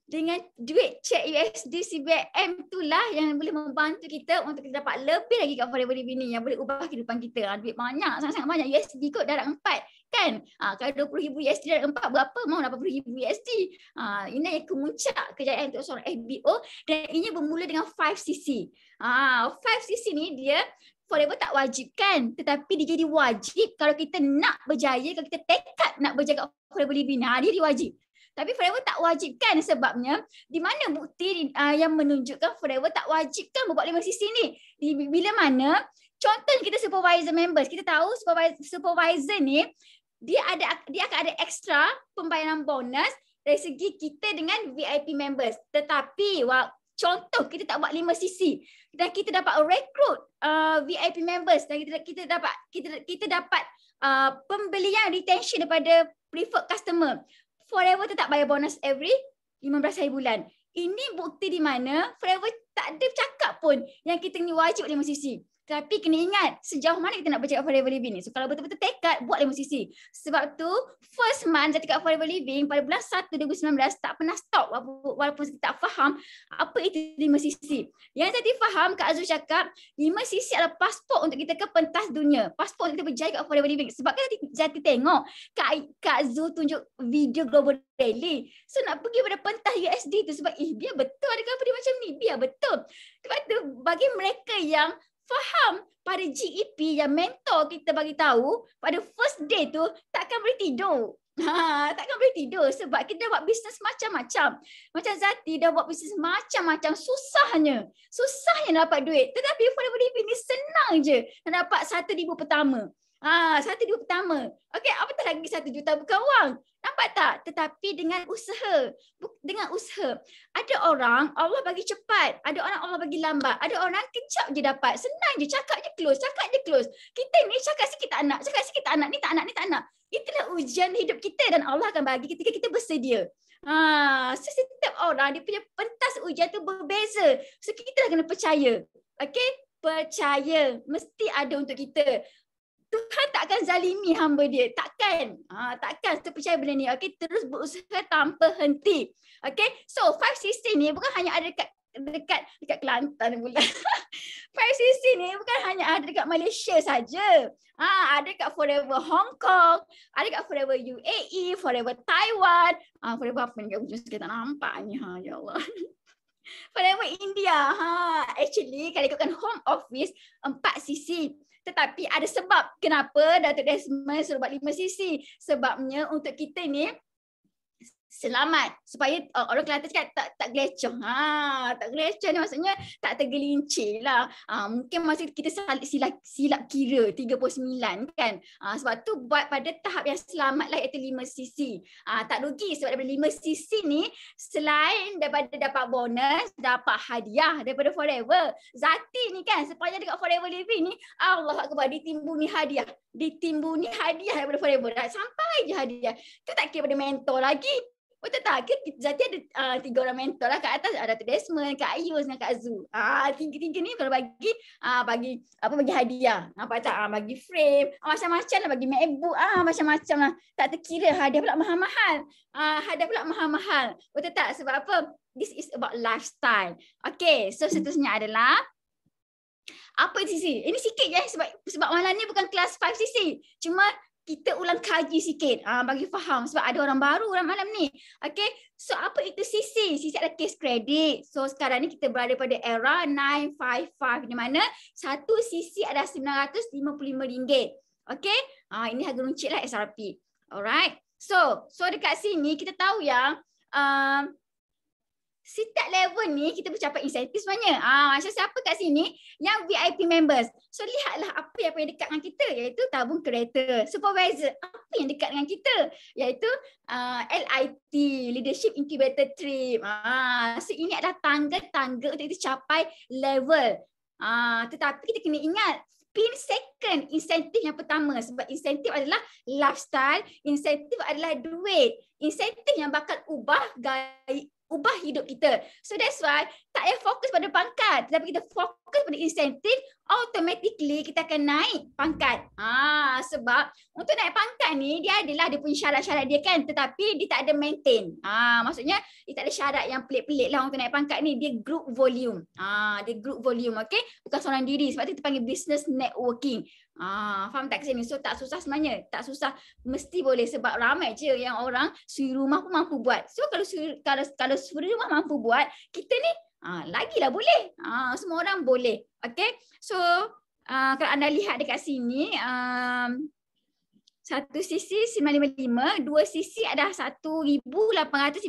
dengan duit cek USD CBM itulah yang boleh membantu kita untuk kita dapat lebih lagi kat Forever Living ni yang boleh ubah kehidupan kita. Ha, duit banyak, sangat-sangat banyak. USD kot darat 4 kan? Ha, kalau 20,000 USD darat 4 berapa? Mau 80,000 USD. Ha, ini yang kemuncak kejayaan untuk seorang FBO dan ini bermula dengan 5CC. Ha, 5CC ni dia Forever tak wajib kan? tetapi dia jadi wajib kalau kita nak berjaya, kalau kita tekad nak berjaga Forever Living. Ha, ah, dia jadi wajib. Tapi forever tak wajibkan sebabnya di mana bukti uh, yang menunjukkan forever tak wajibkan buat lima sisi ni? Di bila mana? Contoh kita supervisor members, kita tahu supervisor, supervisor ni dia ada dia akan ada extra pembayaran bonus dari segi kita dengan VIP members. Tetapi wah, contoh kita tak buat lima sisi dan kita dapat recruit uh, ah, VIP members dan kita kita dapat kita kita dapat uh, pembelian retention daripada preferred customer forever tetap bayar bonus every 15 hari bulan. Ini bukti di mana forever tak ada cakap pun yang kita ni wajib oleh MCC. Tapi kena ingat sejauh mana kita nak bercakap forever living ni. So kalau betul-betul tekad, buatlah musisi. Sebab tu, first month jadi cakap forever living pada bulan 1 2019 tak pernah stop walaupun kita tak faham apa itu di musisi. Yang saya tak faham, Kak Azul cakap 5 musisi adalah pasport untuk kita ke pentas dunia. Pasport untuk kita berjaya kat forever living. Sebab kan saya tengok Kak, Kak Azul tunjuk video global daily. So nak pergi pada pentas USD tu sebab eh biar betul ada company macam ni. Biar betul. Sebab tu bagi mereka yang faham pada GEP yang mentor kita bagi tahu pada first day tu takkan boleh tidur. Ha, takkan boleh tidur sebab kita buat bisnes macam-macam. Macam Zati dah buat bisnes macam-macam susahnya. Susahnya nak dapat duit. Tetapi for the ini senang je nak dapat satu ribu pertama. Ha, satu dua pertama. Okey, apatah lagi satu juta bukan wang. Nampak tak? Tetapi dengan usaha. Dengan usaha. Ada orang Allah bagi cepat. Ada orang Allah bagi lambat. Ada orang kejap je dapat. Senang je. Cakap je close. Cakap je close. Kita ni cakap sikit tak nak. Cakap sikit tak nak. Ni tak nak. Ni tak nak. Itulah ujian hidup kita. Dan Allah akan bagi ketika kita bersedia. Ha, so setiap orang dia punya pentas ujian tu berbeza. So kita dah kena percaya. Okey? percaya mesti ada untuk kita. Tuhan takkan zalimi hamba dia. Takkan. Ha, takkan. Saya percaya benda ni. Okay. Terus berusaha tanpa henti. Okay. So, 5cc ni bukan hanya ada dekat dekat dekat Kelantan pula. Five cc ni bukan hanya ada dekat Malaysia saja. Ha, ada dekat Forever Hong Kong, ada dekat Forever UAE, Forever Taiwan, ha, Forever apa ni kat hujung sikit nampak ni. Ha, ya Allah. Forever India. Ha, actually, kalau ikutkan home office, empat cc tetapi ada sebab kenapa Dato' Desmond suruh buat lima sisi. Sebabnya untuk kita ni selamat supaya uh, orang Kelantan cakap tak tak gelecoh. Ha, tak gelecoh ni maksudnya tak tergelincir lah. Ha, mungkin masa kita salah, silap, silap kira 39 kan. Ha, sebab tu buat pada tahap yang selamat lah iaitu 5 cc. Ha, tak rugi sebab daripada 5 cc ni selain daripada dapat bonus, dapat hadiah daripada Forever. Zati ni kan supaya dekat Forever Living ni Allah akbar ditimbuni hadiah ditimbuni hadiah daripada forever sampai je hadiah tu tak kira pada mentor lagi Betul oh, tak? Kan Zati ada uh, tiga orang mentor lah kat atas. Ada Tu Desmond, Kak Ayus dengan Kak Zu. Ah, tiga-tiga ni kalau bagi uh, bagi apa bagi hadiah. Ah, apa tak? uh, ah, bagi frame. Ah, macam-macam lah. Bagi MacBook. Ah, macam-macam lah. Tak terkira hadiah pula mahal-mahal. Ah, hadiah pula mahal-mahal. Betul oh, tak? Sebab apa? This is about lifestyle. Okay. So, seterusnya adalah apa sisi? Ini sikit je sebab sebab malam ni bukan kelas 5 sisi. Cuma kita ulang kaji sikit uh, bagi faham sebab ada orang baru dalam malam ni. Okay, so apa itu CC? CC adalah case credit. So sekarang ni kita berada pada era 955 di mana satu CC adalah RM955. Okay, uh, ini harga runcit lah SRP. Alright, so so dekat sini kita tahu yang uh, setiap level ni kita bercapai insentif sebenarnya. Ah, macam siapa kat sini yang VIP members. So lihatlah apa yang paling dekat dengan kita iaitu tabung kereta. Supervisor, apa yang dekat dengan kita iaitu uh, ah, LIT, Leadership Incubator Trip. Ah, so ini adalah tangga-tangga untuk kita capai level. Ah, tetapi kita kena ingat pin second insentif yang pertama sebab insentif adalah lifestyle, insentif adalah duit. Insentif yang bakal ubah gaya ubah hidup kita. So that's why tak payah fokus pada pangkat. Tapi kita fokus pada insentif, automatically kita akan naik pangkat. Ah, sebab untuk naik pangkat ni, dia adalah dia punya syarat-syarat dia kan. Tetapi dia tak ada maintain. Ah, maksudnya dia tak ada syarat yang pelik-pelik lah untuk naik pangkat ni. Dia group volume. Ah, dia group volume, okay? Bukan seorang diri. Sebab tu kita panggil business networking. Ah, faham tak sini? So tak susah sebenarnya. Tak susah mesti boleh sebab ramai je yang orang suri rumah pun mampu buat. So kalau suri, kalau kalau suri rumah mampu buat, kita ni ah, lagilah boleh. Ah, semua orang boleh. Okay. So ah, kalau anda lihat dekat sini, um, satu sisi RM955, dua sisi adalah RM1,815.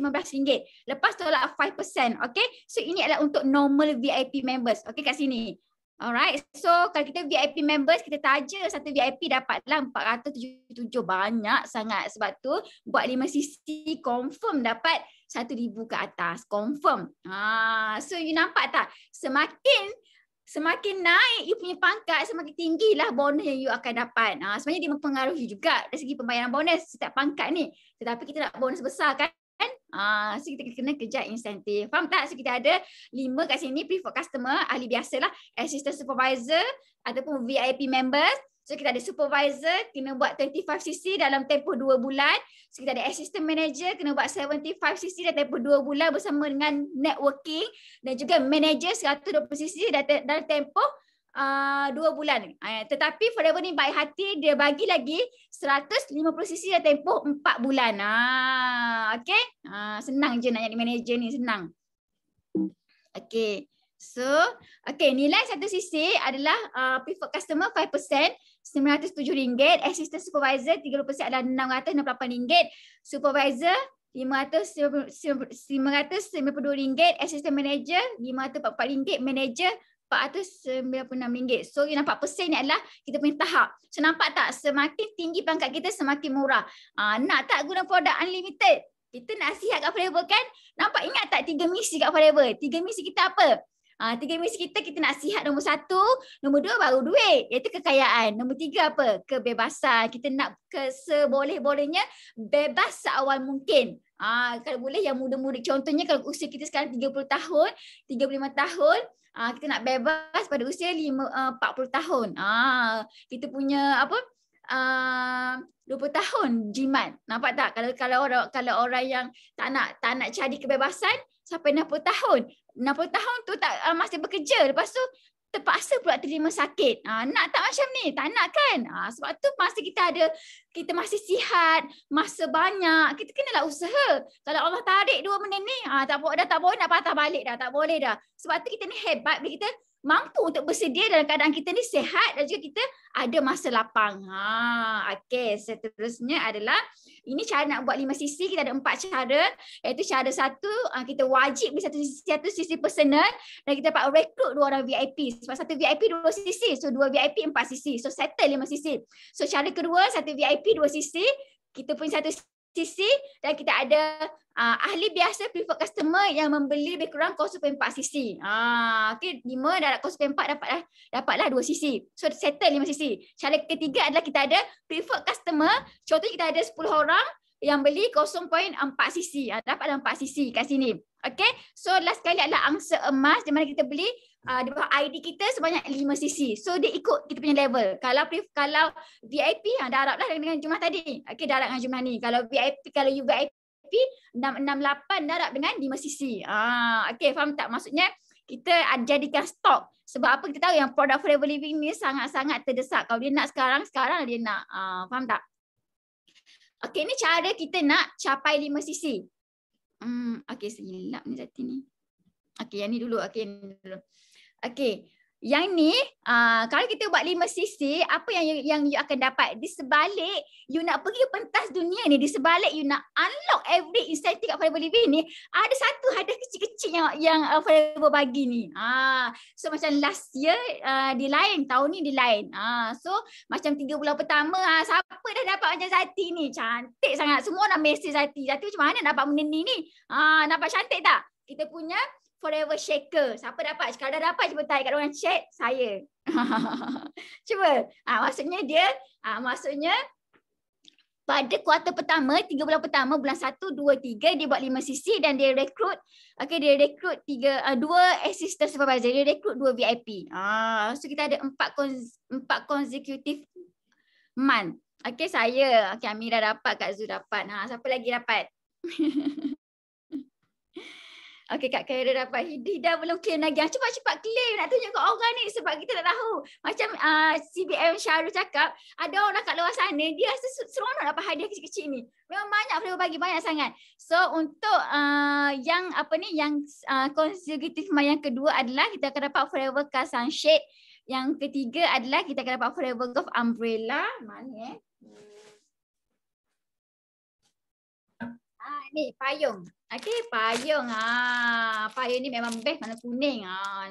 Lepas tolak 5%. Okay. So ini adalah untuk normal VIP members. Okay kat sini. Alright, so kalau kita VIP members, kita taja satu VIP dapatlah 477 banyak sangat sebab tu buat lima sisi confirm dapat 1000 ke atas, confirm. Ha, so you nampak tak? Semakin semakin naik you punya pangkat, semakin lah bonus yang you akan dapat. Ha, sebenarnya dia mempengaruhi juga dari segi pembayaran bonus setiap pangkat ni. Tetapi kita nak bonus besar kan? Ah, so kita kena kejar insentif. Faham tak? So kita ada lima kat sini, preferred customer, ahli biasa lah, assistant supervisor, ataupun VIP members. So kita ada supervisor, kena buat 25cc dalam tempoh 2 bulan. So kita ada assistant manager, kena buat 75cc dalam tempoh 2 bulan bersama dengan networking. Dan juga manager 120cc dalam tempoh Ah, dua bulan. Uh, tetapi Forever ni baik hati dia bagi lagi 150 sisi dah tempoh empat bulan. Ah, uh, okey. Uh, senang je nak jadi manager ni senang. Okay, So, okay nilai satu sisi adalah uh, preferred customer 5% RM907, assistant supervisor 30% adalah RM668, supervisor RM592, assistant manager RM544, manager RM496. So you nampak persen ni adalah kita punya tahap. So nampak tak semakin tinggi pangkat kita semakin murah. Uh, nak tak guna produk unlimited? Kita nasihat kat Forever kan? Nampak ingat tak tiga misi kat Forever? Tiga misi kita apa? Ha, tiga misi kita, kita nak sihat nombor satu, nombor dua baru duit iaitu kekayaan. Nombor tiga apa? Kebebasan. Kita nak seboleh-bolehnya bebas seawal mungkin. Ha, kalau boleh yang muda-muda. Contohnya kalau usia kita sekarang 30 tahun, 35 tahun, Ah kita nak bebas pada usia lima 40 eh, tahun. Ah kita punya apa? Ah, uh, 20 tahun jimat. Nampak tak? Kalau kalau orang kalau orang yang tak nak tak nak cari kebebasan sampai 60 tahun. 60 tahun tu tak uh, masih bekerja. Lepas tu terpaksa pula terima sakit. Ha, nak tak macam ni? Tak nak kan? Ha, sebab tu masa kita ada, kita masih sihat, masa banyak, kita kenalah usaha. Kalau Allah tarik dua menit ni, ha, tak boleh, dah tak boleh nak patah balik dah. Tak boleh dah. Sebab tu kita ni hebat bila kita mampu untuk bersedia dalam keadaan kita ni sihat dan juga kita ada masa lapang. Ha, okay. seterusnya adalah ini cara nak buat lima sisi. Kita ada empat cara. Iaitu cara satu, ha, kita wajib beri satu sisi, satu sisi personal dan kita dapat rekrut dua orang VIP. Sebab satu VIP, dua sisi. So, dua VIP, empat sisi. So, settle lima sisi. So, cara kedua, satu VIP, dua sisi. Kita punya satu sisi dan kita ada uh, ahli biasa private customer yang membeli lebih kurang 0.4 cc. Ah, okay, 5 dapat 0.4 dapatlah dapatlah 2 cc. So settle 5 cc. Cara ketiga adalah kita ada private customer. Contohnya kita ada 10 orang yang beli 0.4 cc. Ah, dapatlah 4 cc kat sini. Okay, so last kali adalah angsa emas di mana kita beli uh, ah, di bawah ID kita sebanyak 5 cc. So dia ikut kita punya level. Kalau kalau VIP yang ha, daraplah dengan jumlah tadi. Okey darab dengan jumlah ni. Kalau VIP kalau you VIP 668 darab dengan 5 cc. Ah okey faham tak maksudnya? Kita jadikan stok sebab apa kita tahu yang produk forever living ni sangat-sangat terdesak. Kalau dia nak sekarang, sekarang dia nak. Ah faham tak? Okey ni cara kita nak capai 5 cc. Hmm okey silap ni tadi ni. Okey yang ni dulu okey dulu. Okay. Yang ni, uh, kalau kita buat lima sisi, apa yang yang you akan dapat? Di sebalik, you nak pergi pentas dunia ni, di sebalik you nak unlock every incentive kat Forever Living ni, ada satu hadiah kecil-kecil yang, yang uh, Forever bagi ni. Uh, so macam last year, uh, di lain. Tahun ni di lain. Uh, so macam tiga bulan pertama, uh, siapa dah dapat macam Zati ni? Cantik sangat. Semua nak mesej Zati. Zati macam mana dapat benda ni ni? Uh, nampak cantik tak? Kita punya forever shaker. Siapa dapat? Kalau dah dapat, cuba tanya ah, kat orang chat, saya. cuba. Ha, maksudnya dia, ha, maksudnya pada kuartal pertama, tiga bulan pertama, bulan satu, dua, tiga, dia buat lima sisi dan dia rekrut, okay, dia rekrut tiga, uh, dua assistant supervisor, dia rekrut dua VIP. Ah, so kita ada empat kons empat consecutive month. Okay, saya, okay, Amirah dapat, Kak Zul dapat. Ha, siapa lagi dapat? Okay Kak Kaira dapat hidup belum claim lagi ah, Cepat-cepat claim Nak tunjuk ke orang ni Sebab kita tak tahu Macam uh, ah, CBM Syahrul cakap Ada orang kat luar sana Dia rasa seronok dapat hadiah kecil-kecil ni Memang banyak boleh bagi Banyak sangat So untuk uh, Yang apa ni Yang uh, consecutive mind yang kedua adalah Kita akan dapat Forever Car Sunshade Yang ketiga adalah Kita akan dapat Forever Golf Umbrella Mana eh hmm. ni payung. Okey, payung. Ha, payung ni memang best warna kuning. Ha,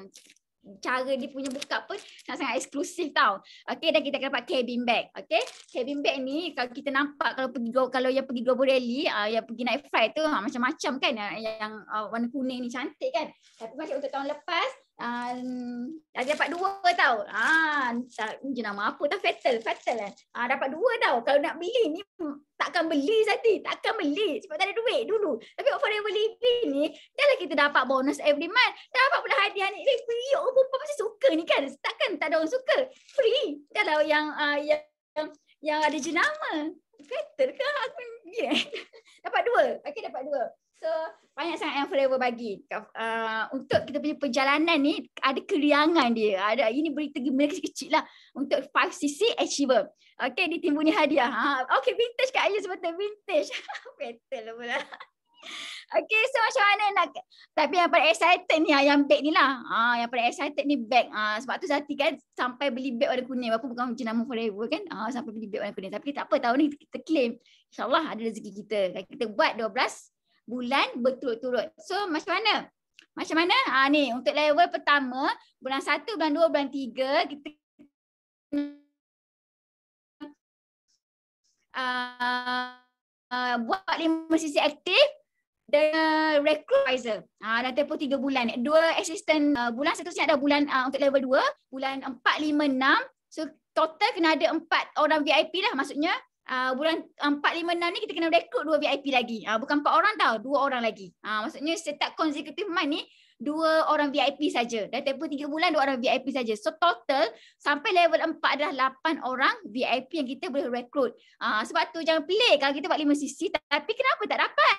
cara dia punya buka pun sangat-sangat eksklusif tau. Okey, dan kita akan dapat cabin bag. Okey, cabin bag ni kalau kita nampak kalau pergi kalau yang pergi Global Rally, uh, yang pergi night flight tu ha, macam-macam kan yang, yang uh, warna kuning ni cantik kan. Tapi macam untuk tahun lepas, Um, ah, dapat dua tau. Ah, tak, jenama apa tau, fatal. Fatal kan. Ah, dapat dua tau. Kalau nak beli ni, takkan beli Zati. Takkan beli. Sebab tak ada duit dulu. Tapi kalau forever living ni, dah lah kita dapat bonus every month. Dapat pula hadiah ni. Eh, free. Oh, perempuan pasti suka ni kan. Takkan tak ada orang suka. Free. Dah lah yang, uh, yang, yang, yang ada jenama. Fatal ke? Aku, yeah. dapat dua. Okay, dapat dua. So banyak sangat yang flavor bagi. Uh, untuk kita punya perjalanan ni ada keriangan dia. Ada ini berita gembira kecil-kecil lah untuk 5cc achiever. Okay, ditimbun ni hadiah. Ha. Okay, vintage kat Ayah sebetul. Vintage. Better lah pula. Okay, so macam mana nak Tapi yang paling excited ni Yang bag ni lah ha, Yang paling excited ni bag ha, Sebab tu Zati kan Sampai beli bag warna kuning Walaupun bukan jenama forever kan ha, Sampai beli bag warna kuning Tapi tak apa Tahun ni kita claim InsyaAllah ada rezeki kita Kita buat bulan berturut-turut. So macam mana? Macam mana? Ha ni untuk level pertama, bulan satu bulan dua bulan tiga kita Uh, uh, buat lima sisi aktif dengan recruiter uh, ah, dah tempoh tiga bulan dua assistant uh, bulan seterusnya ada bulan uh, untuk level dua bulan empat lima enam so total kena ada empat orang VIP lah maksudnya uh, bulan 4 5 6 ni kita kena rekrut dua VIP lagi. Uh, bukan empat orang tau, dua orang lagi. Uh, maksudnya setiap consecutive month ni dua orang VIP saja. Dah tempoh tiga bulan dua orang VIP saja. So total sampai level 4 adalah 8 orang VIP yang kita boleh rekrut. Uh, sebab tu jangan pelik kalau kita buat 5 sisi tapi kenapa tak dapat?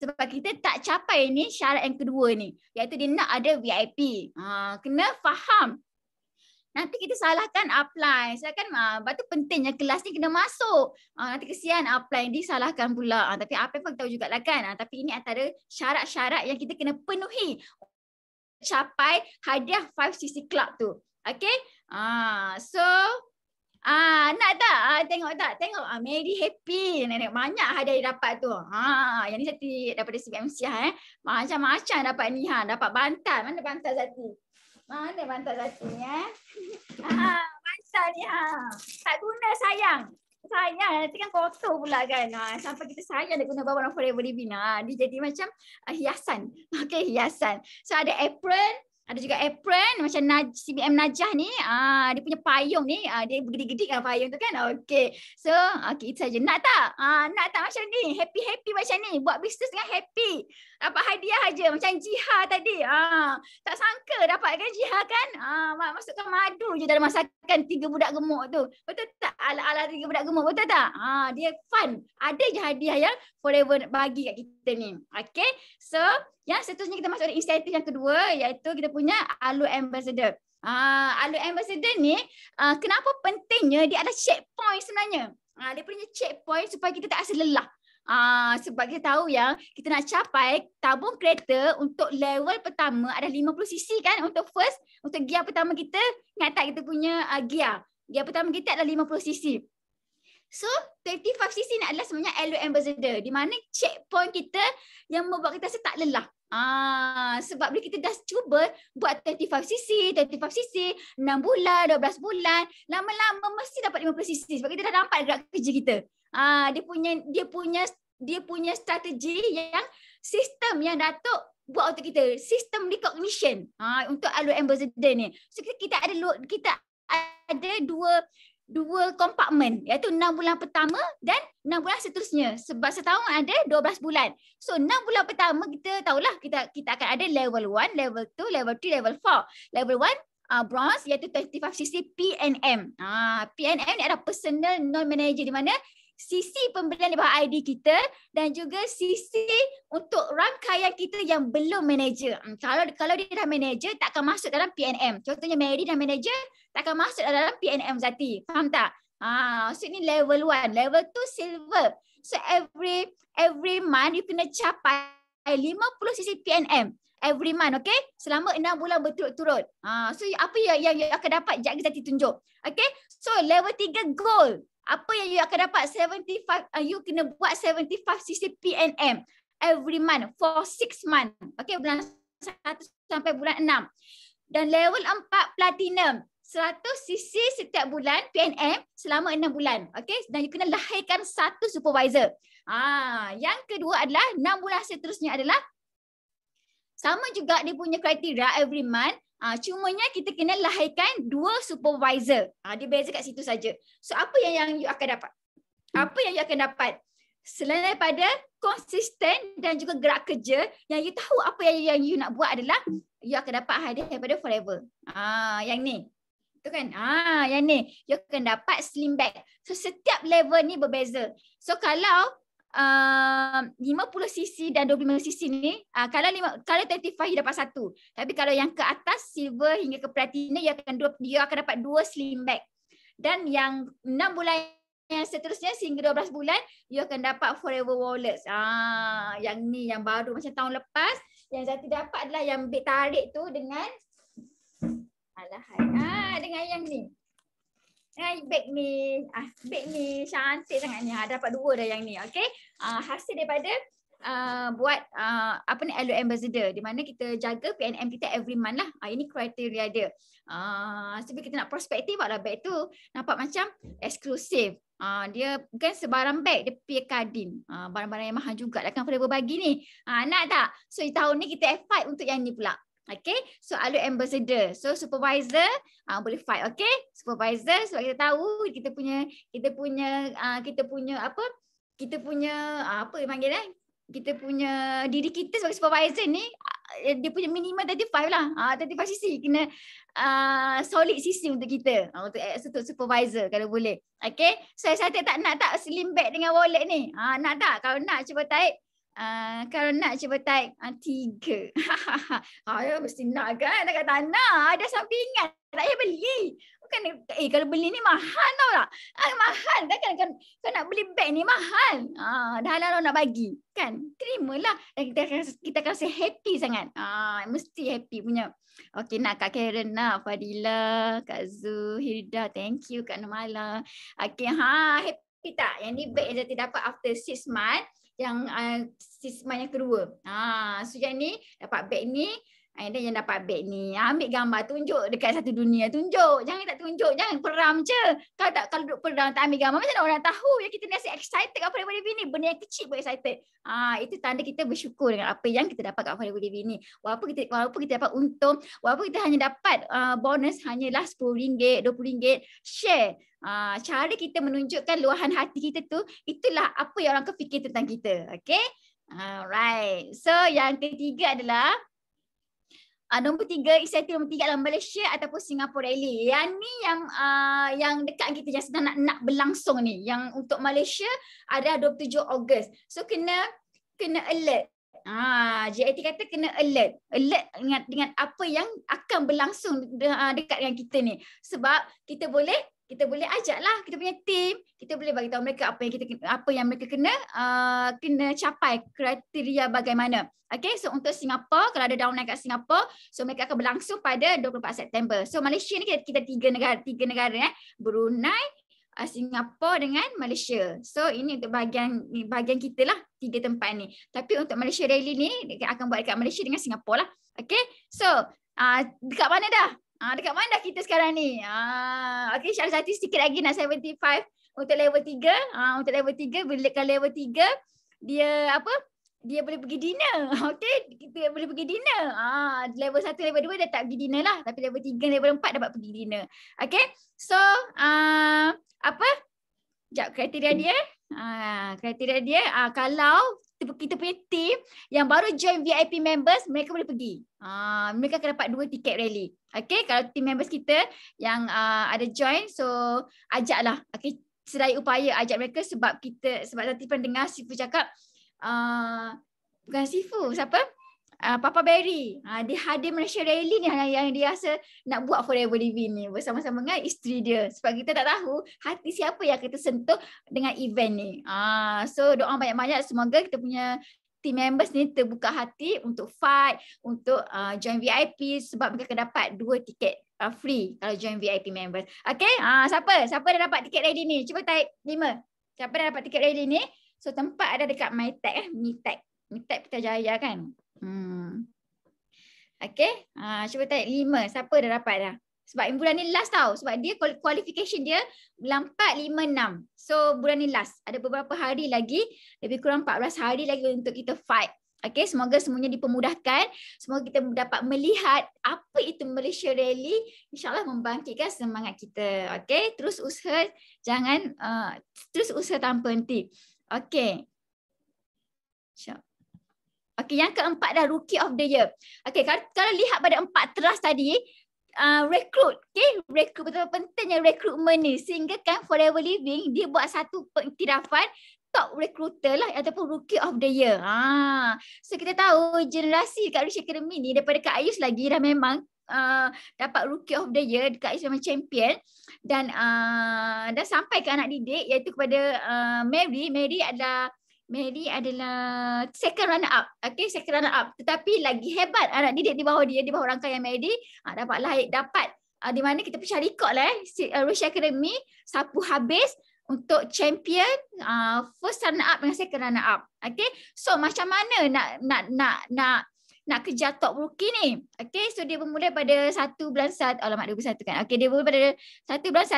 Sebab kita tak capai ni syarat yang kedua ni. Iaitu dia nak ada VIP. Ha, kena faham. Nanti kita salahkan apply. Salahkan, ah sebab tu pentingnya kelas ni kena masuk. Uh, nanti kesian apply ni salahkan pula. Uh, tapi apa pun tahu juga lah kan. Uh, tapi ini antara syarat-syarat yang kita kena penuhi. Capai hadiah 5cc club tu. Okay. ah so, Ah, nak tak? Ah, tengok tak? Tengok. Ah, Mary happy. Nenek banyak hadiah dia dapat tu. Ha, ah, yang ni Zati daripada CBM Siah eh. Macam-macam dapat ni ha. Dapat bantal. Mana bantal Zati? Mana mantap satu ni eh? Ha. Ah, mantap ni. Ah. Tak guna sayang. Sayang nanti kan kotor pula kan. Ah, sampai kita sayang nak guna bawang forever living. Ah, dia jadi macam ah, hiasan. Okay, hiasan. So ada apron, ada juga apron macam Naj- CBM Najah ni ah uh, dia punya payung ni uh, dia gedik-gedik kan payung tu kan okey so okey itu saja nak tak ah uh, nak tak macam ni happy-happy macam ni buat bisnes dengan happy dapat hadiah aja macam Jiha tadi ah uh, tak sangka dapat kan Jiha kan ah uh, masukkan madu je dalam masakan tiga budak gemuk tu betul tak ala-ala tiga budak gemuk betul tak ah uh, dia fun ada je hadiah yang forever bagi kat kita ni okey so Ya, seterusnya kita masuk ke inisiatif yang kedua iaitu kita punya Alu Ambassador. Uh, Alu Ambassador ni uh, kenapa pentingnya dia ada checkpoint sebenarnya. Uh, dia punya checkpoint supaya kita tak rasa lelah. Uh, sebab kita tahu yang kita nak capai tabung kereta untuk level pertama ada 50cc kan untuk first untuk gear pertama kita ingat tak kita punya uh, gear gear pertama kita adalah 50cc so 35cc ni adalah sebenarnya LO ambassador di mana checkpoint kita yang membuat kita rasa tak lelah Ah, sebab bila kita dah cuba buat 25cc, 25cc, 6 bulan, 12 bulan, lama-lama mesti dapat 50cc sebab kita dah nampak gerak kerja kita. Ah, dia punya dia punya dia punya strategi yang sistem yang Datuk buat untuk kita, sistem recognition. Ah, untuk alu ambassador ni. So kita, kita ada kita ada dua dua kompartmen iaitu 6 bulan pertama dan 6 bulan seterusnya sebab setahun ada 12 bulan. So 6 bulan pertama kita tahulah kita kita akan ada level 1, level 2, level 3, level 4. Level 1 uh, bronze iaitu 25cc PNM. Ah, PNM ni adalah personal non-manager di mana sisi pembelian di bawah ID kita dan juga sisi untuk rangkaian kita yang belum manager. Hmm, kalau kalau dia dah manager, tak akan masuk dalam PNM. Contohnya Mary dah manager, tak akan masuk dalam PNM Zati. Faham tak? Ha, so ni level 1. Level 2 silver. So every every month you kena capai 50 sisi PNM every month okay selama enam bulan berturut-turut ah so apa yang yang, yang akan dapat jaga zati tunjuk okay so level tiga goal apa yang you akan dapat 75 uh, you kena buat 75 cc PNM every month for 6 month okey bulan 1 sampai bulan 6 dan level 4 platinum 100 cc setiap bulan PNM selama 6 bulan okey dan you kena lahirkan satu supervisor ha yang kedua adalah 6 bulan seterusnya adalah sama juga dia punya kriteria every month Ah, cumanya kita kena lahirkan dua supervisor. Ah, dia beza kat situ saja. So apa yang yang you akan dapat? Hmm. Apa yang you akan dapat? Selain daripada konsisten dan juga gerak kerja, yang you tahu apa yang yang you nak buat adalah you akan dapat hadiah daripada forever. Ah, yang ni. Tu kan? Ah, yang ni. You akan dapat slim bag. So setiap level ni berbeza. So kalau uh, 50 cc dan 25 cc ni uh, kalau lima, kalau 25 dia dapat satu tapi kalau yang ke atas silver hingga ke platinum dia akan dua, dia akan dapat dua slim bag dan yang 6 bulan yang seterusnya sehingga 12 bulan you akan dapat forever wallet ah yang ni yang baru macam tahun lepas yang saya tidak dapat adalah yang big tarik tu dengan alah ah dengan yang ni Eh, beg ni, ah, beg ni cantik sangat ni. Ha, dapat dua dah yang ni. Okay. Ah, hasil daripada Uh, buat uh, apa ni LO ambassador di mana kita jaga PNM kita every month lah uh, ini kriteria dia uh, sebab kita nak prospektif buat lah bag tu nampak macam eksklusif uh, dia bukan sebarang bag dia pia kadin uh, barang-barang yang mahal juga lah kan flavor berbagi ni uh, nak tak so tahun ni kita fight untuk yang ni pula Okay, so ada ambassador. So supervisor uh, boleh fight. Okay, supervisor sebab kita tahu kita punya, kita punya, uh, kita punya apa, kita punya, uh, apa dia eh? Kita punya diri kita sebagai supervisor ni, uh, dia punya minimum tadi five lah. Uh, 35 cc, kena uh, solid sisi untuk kita, uh, untuk, uh, untuk supervisor kalau boleh. Okay, so saya tak nak tak slim bag dengan wallet ni. Uh, nak tak? Kalau nak cuba tak? Uh, kalau nak cuba type uh, tiga. Ayuh, ah, ya, mesti nak kan? Tak kata nak. Ada sampai ingat. Tak payah beli. Bukan, eh, kalau beli ni mahal tau lah. Ah, mahal. Kan, kan, kan, kan, nak beli beg ni mahal. Ah, dah lah nak bagi. Kan? Terimalah. Dan kita, kita akan happy sangat. Ah, mesti happy punya. Okay, nak Kak Karen, nak Fadila, Kak Zu, Hilda. Thank you Kak Nomala. Okay, ha, happy tak? Yang ni beg yang dapat after 6 months yang uh, yang kedua. Ha, so yang ni dapat beg ni ada ah, yang dapat beg ni. Ambil gambar tunjuk dekat satu dunia tunjuk. Jangan tak tunjuk, jangan peram je. Kalau tak kalau duduk peram tak ambil gambar macam mana orang tahu yang kita ni nasi excited apa daripada bini. Benda yang kecil pun excited. Ha, itu tanda kita bersyukur dengan apa yang kita dapat kat Fadil Budi Bini. Walaupun kita walaupun kita dapat untung, walaupun kita hanya dapat uh, bonus hanyalah RM10, RM20, share. Ah, cara kita menunjukkan luahan hati kita tu itulah apa yang orang akan fikir tentang kita okey alright so yang ketiga adalah Uh, nombor tiga, insentif nombor tiga dalam Malaysia ataupun Singapore Rally. Yang ni yang uh, yang dekat kita, yang sedang nak, nak berlangsung ni. Yang untuk Malaysia ada 27 Ogos. So kena kena alert. Ah, JIT kata kena alert. Alert dengan, dengan apa yang akan berlangsung de- dekat dengan kita ni. Sebab kita boleh kita boleh ajaklah kita punya team kita boleh bagi tahu mereka apa yang kita apa yang mereka kena uh, kena capai kriteria bagaimana Okay, so untuk Singapura kalau ada downline kat Singapura so mereka akan berlangsung pada 24 September so Malaysia ni kita, kita tiga negara tiga negara eh Brunei uh, Singapura dengan Malaysia. So ini untuk bahagian bahagian kita lah tiga tempat ni. Tapi untuk Malaysia Rally ni akan buat dekat Malaysia dengan Singapura lah. Okay. So uh, dekat mana dah? Ah, dekat mana kita sekarang ni? Ah, okay, Syarizati sikit lagi nak 75 untuk level 3. Ah, untuk level 3, bila dekat level 3, dia apa? Dia boleh pergi dinner. Okay, kita boleh pergi dinner. Ah, level 1, level 2 dia tak pergi dinner lah. Tapi level 3, level 4 dapat pergi dinner. Okay, so ah, apa? Sekejap, kriteria dia. Ah, kriteria dia, ah, kalau kita punya team yang baru join VIP members mereka boleh pergi. Uh, mereka akan dapat dua tiket rally. Okay, kalau team members kita yang uh, ada join, so ajaklah. Okay, sedaya upaya ajak mereka sebab kita sebab tadi pendengar Sifu cakap uh, bukan Sifu, siapa? uh, Papa berry Uh, ah, dia hadir Malaysia Rally ni yang, yang dia rasa nak buat Forever Living ni bersama-sama dengan isteri dia. Sebab kita tak tahu hati siapa yang kita sentuh dengan event ni. Uh, so doa banyak-banyak semoga kita punya team members ni terbuka hati untuk fight, untuk uh, join VIP sebab mereka dapat dua tiket uh, free kalau join VIP members. Okay, uh, siapa? Siapa dah dapat tiket ready ni? Cuba type lima. Siapa dah dapat tiket ready ni? So tempat ada dekat MyTag eh, MyTag. MyTag Pertajaya kan? Hmm. Okay. Ha, cuba tarik lima. Siapa dah dapat dah? Sebab bulan ni last tau. Sebab dia qualification dia bulan 4, 5, 6. So bulan ni last. Ada beberapa hari lagi. Lebih kurang 14 hari lagi untuk kita fight. Okay, semoga semuanya dipermudahkan. Semoga kita dapat melihat apa itu Malaysia Rally. InsyaAllah membangkitkan semangat kita. Okay, terus usaha. Jangan uh, terus usaha tanpa henti. Okay. InsyaAllah. Okey, yang keempat dah rookie of the year. Okey, kalau, kalau lihat pada empat teras tadi, uh, recruit, okey, recruit betul pentingnya recruitment ni sehingga kan Forever Living dia buat satu pengiktirafan top recruiter lah ataupun rookie of the year. Ha. So kita tahu generasi dekat Rich Academy ni daripada Kak Ayus lagi dah memang Uh, dapat rookie of the year dekat Islam Champion dan uh, dah sampai ke anak didik iaitu kepada uh, Mary. Mary adalah Mary adalah second runner up. Okay, second runner up. Tetapi lagi hebat anak didik di bawah dia, di bawah rangka yang Mary uh, dapat layak, dapat uh, di mana kita pecah rekod lah eh. Uh, Rush Academy sapu habis untuk champion uh, first runner up dengan second runner up. Okay, so macam mana nak nak nak nak nak kerja top rookie ni. Okay, so dia bermula pada 1 bulan 1, alamak 21 kan. Okay, dia bermula pada 1 bulan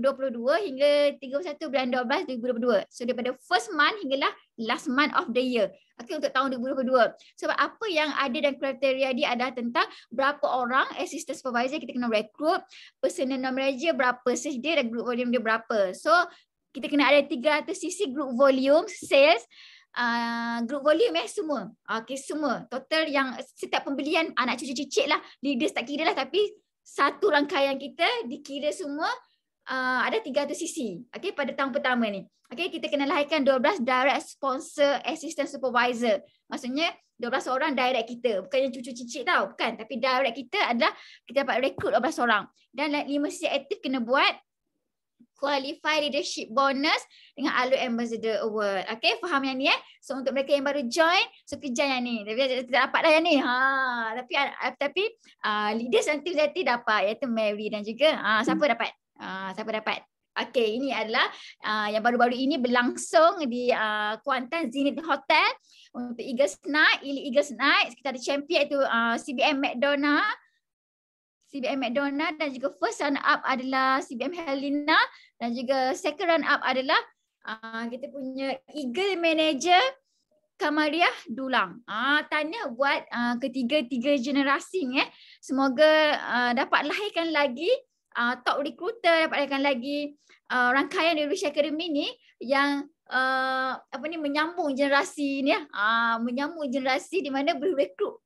1, 2022 hingga 31 bulan 12, 2022. So daripada first month hinggalah last month of the year. Okay, untuk tahun 2022. Sebab apa yang ada dan kriteria dia ada tentang berapa orang assistant supervisor kita kena recruit, personal number dia berapa, search dia dan group volume dia berapa. So, kita kena ada 300 sisi group volume sales uh, group volume eh semua. Ah, okay semua. Total yang setiap pembelian anak ah, cucu cicit lah. Leaders tak kira lah tapi satu rangkaian kita dikira semua uh, ada 300 cc okay, pada tahun pertama ni. Okay, kita kena lahirkan 12 direct sponsor assistant supervisor. Maksudnya 12 orang direct kita. Bukannya cucu cicit tau. Bukan. Tapi direct kita adalah kita dapat rekrut 12 orang. Dan 5 cc aktif kena buat qualify leadership bonus dengan Alu Ambassador Award. Okay, faham yang ni eh. So untuk mereka yang baru join, so kejar yang ni. Tapi tak dapat dah yang ni. Ha, tapi tapi uh, leaders and team Zati dapat iaitu Mary dan juga ha, uh, siapa dapat? Ha, uh, siapa dapat? Okay, ini adalah uh, yang baru-baru ini berlangsung di uh, Kuantan Zenith Hotel untuk Eagles Night, Eagles Night. Kita ada champion itu uh, CBM McDonald CBM McDonald dan juga first run up adalah CBM Helena dan juga second run up adalah uh, kita punya Eagle Manager Kamaria Dulang. Ah uh, tahniah buat uh, ketiga-tiga generasi ni eh. Semoga uh, dapat lahirkan lagi uh, top recruiter dapat lahirkan lagi uh, rangkaian di Malaysia Academy ni yang uh, apa ni menyambung generasi ni ya. Uh, menyambung generasi di mana boleh recruit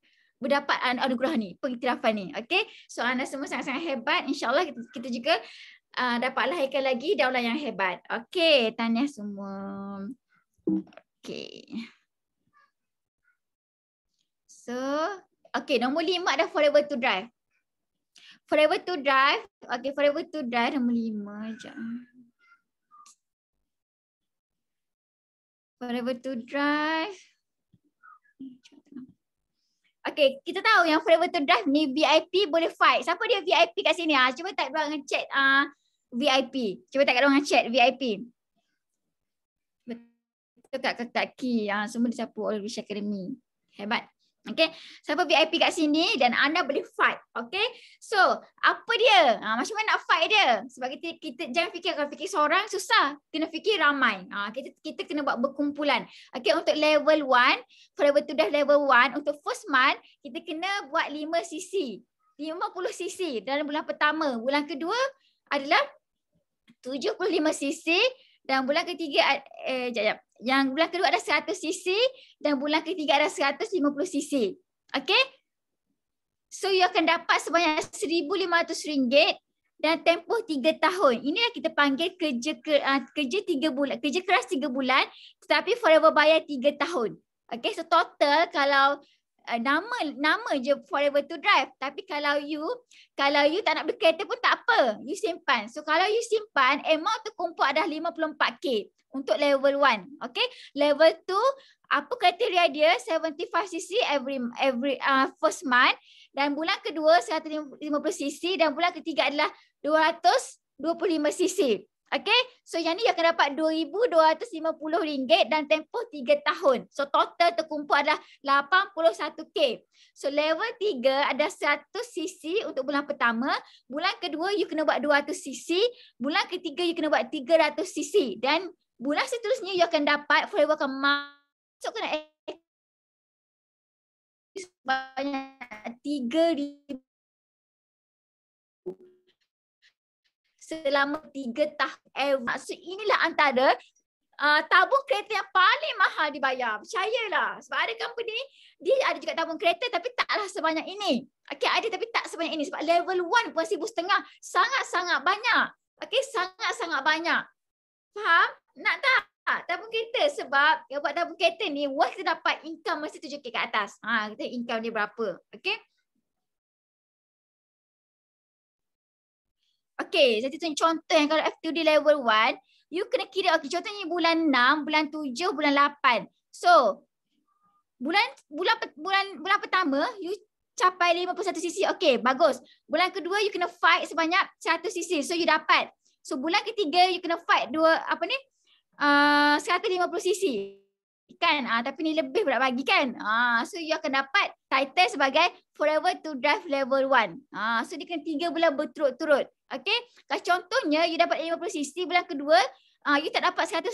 berdapat anugerah ni, pengiktirafan ni. Okay? So anda semua sangat-sangat hebat. InsyaAllah kita, kita juga uh, dapat lahirkan lagi daulah yang hebat. Okay, tanya semua. Okay. So, okay, nombor lima ada forever to drive. Forever to drive. Okay, forever to drive nombor lima. Sekejap. Forever to drive. Okay, kita tahu yang flavor to drive ni VIP boleh fight. Siapa dia VIP kat sini? Ha? Cuba tak dorang chat uh, ah, VIP. Cuba tak dorang chat VIP. Betul tak kakak Ki? Ha? Ah, semua disapu oleh Rish Academy. Hebat. Okay, siapa VIP kat sini dan anda boleh fight. Okay, so apa dia? Ha, macam mana nak fight dia? Sebab kita, kita jangan fikir kalau fikir seorang susah. Kena fikir ramai. Ha, kita kita kena buat berkumpulan. Okay, untuk level 1, kalau level 2 dah level 1. Untuk first month, kita kena buat 5 cc. 50 cc dalam bulan pertama. Bulan kedua adalah 75 cc. Dan bulan ketiga, eh, jap, jap yang bulan kedua ada 100 cc dan bulan ketiga ada 150 cc. Okay? So you akan dapat sebanyak RM1,500 dan tempoh 3 tahun. Ini yang kita panggil kerja ah, kerja 3 bulan, kerja keras 3 bulan tetapi forever bayar 3 tahun. Okay, so total kalau uh, nama nama je forever to drive tapi kalau you kalau you tak nak beli kereta pun tak apa you simpan so kalau you simpan amount tu kumpul ada 54k untuk level 1 okay level 2 apa kriteria dia 75cc every every uh, first month dan bulan kedua 150cc dan bulan ketiga adalah 200 25 cc. Okay, so yang ni you akan dapat RM2,250 dan tempoh 3 tahun. So total terkumpul adalah 81 k So level 3 ada 100 cc untuk bulan pertama. Bulan kedua you kena buat 200 cc. Bulan ketiga you kena buat 300 cc. Dan bulan seterusnya you akan dapat forever akan masuk kena banyak 3,000 selama 3 tahun ever. Eh, maksud inilah antara uh, tabung kereta yang paling mahal dibayar. Percayalah. Sebab ada company, dia ada juga tabung kereta tapi taklah sebanyak ini. Okay, ada tapi tak sebanyak ini. Sebab level one, pun sibu setengah. Sangat-sangat banyak. Okay, sangat-sangat banyak. Faham? Nak tak? tabung kereta sebab kalau buat tabung kereta ni once kita dapat income mesti 7K ke atas. Ha, kita income ni berapa. Okay. Okay, saya tunjuk contoh yang kalau FTD level 1, you kena kira, okay, contohnya bulan 6, bulan 7, bulan 8. So, bulan bulan bulan bulan pertama, you capai 51 cc. Okay, bagus. Bulan kedua, you kena fight sebanyak 100 cc. So, you dapat. So, bulan ketiga, you kena fight dua apa ni, uh, 150 cc kan ah tapi ni lebih pula bagi kan ah so you akan dapat title sebagai forever to drive level 1 ah so dia kena tiga bulan berturut-turut okey kalau contohnya you dapat 50 cc bulan kedua ah you tak dapat 100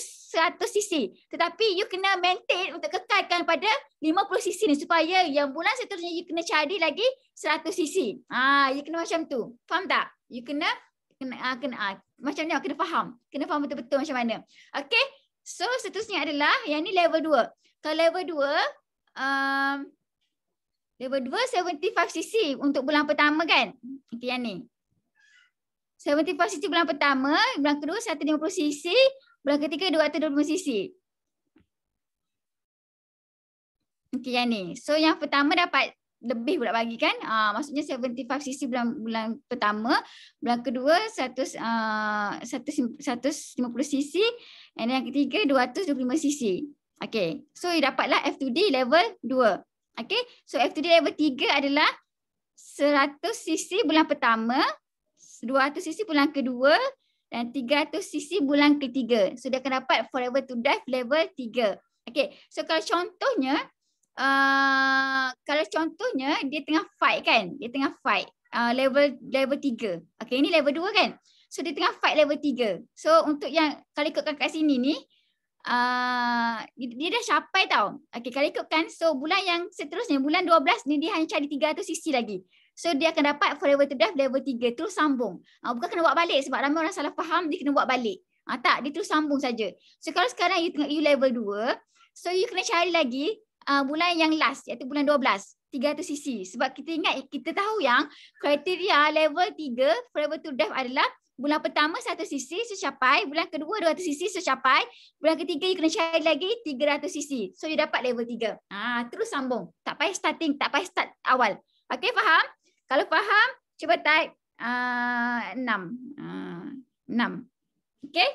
100 cc tetapi you kena maintain untuk kekalkan pada 50 cc ni supaya yang bulan seterusnya you kena cari lagi 100 cc ah you kena macam tu faham tak you kena kena ah, kena ah, macam ni kena faham kena faham betul-betul macam mana okey So seterusnya adalah yang ni level 2. Kalau level 2 um, level 2 75cc untuk bulan pertama kan? Okey yang ni. 75cc bulan pertama, bulan kedua 150cc, bulan ketiga 220cc. Okey yang ni. So yang pertama dapat lebih pula bagi kan uh, maksudnya 75 cc bulan bulan pertama bulan kedua 100 uh, 150 cc dan yang ketiga 225 cc okey so you dapatlah F2D level 2 okey so F2D level 3 adalah 100 cc bulan pertama 200 cc bulan kedua dan 300 cc bulan ketiga so dia akan dapat forever to dive level 3 okey so kalau contohnya uh, kalau contohnya dia tengah fight kan dia tengah fight uh, level level 3 okey ini level 2 kan so dia tengah fight level 3 so untuk yang kalau ikutkan kat sini ni uh, dia dah capai tau okey kalau ikutkan so bulan yang seterusnya bulan 12 ni dia hanya cari 300 sisi lagi So dia akan dapat forever to death level 3 terus sambung. Ah bukan kena buat balik sebab ramai orang salah faham dia kena buat balik. Ah tak, dia terus sambung saja. So kalau sekarang you tengah you level 2, so you kena cari lagi uh, bulan yang last iaitu bulan 12 300 sisi. sebab kita ingat kita tahu yang kriteria level 3 forever to death adalah bulan pertama satu sisi secapai bulan kedua 200 sisi secapai bulan ketiga you kena cari lagi 300 sisi. so you dapat level 3 ah terus sambung tak payah starting tak payah start awal okey faham kalau faham cuba type uh, 6 uh, 6 okey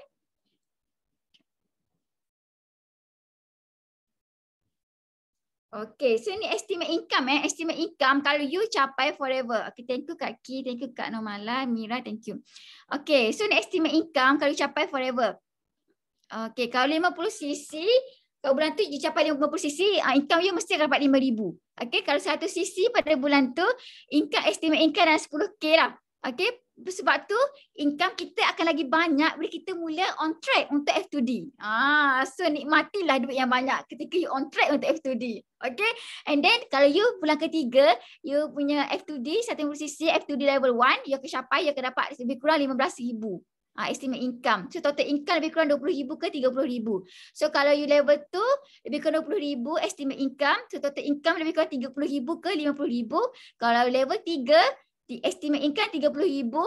Okay, so ni estimate income eh. Estimate income kalau you capai forever. Okay, thank you Kak Ki, thank you Kak Normala, Mira, thank you. Okay, so ni estimate income kalau capai forever. Okay, kalau 50 cc, kalau bulan tu you capai 50 cc, ah, income you mesti dapat 5,000. Okay, kalau 100 cc pada bulan tu, income, estimate income dalam 10k lah. Okay, sebab tu income kita akan lagi banyak bila kita mula on track untuk F2D. Ah, so nikmatilah duit yang banyak ketika you on track untuk F2D. Okay. And then kalau you bulan ketiga, you punya F2D, satu bulan sisi F2D level 1, you akan capai, you akan dapat lebih kurang RM15,000. Ah, estimate income. So total income lebih kurang RM20,000 ke RM30,000. So kalau you level 2, lebih kurang RM20,000 estimate income. So total income lebih kurang RM30,000 ke RM50,000. Kalau level 3, di estimate income 30 ribu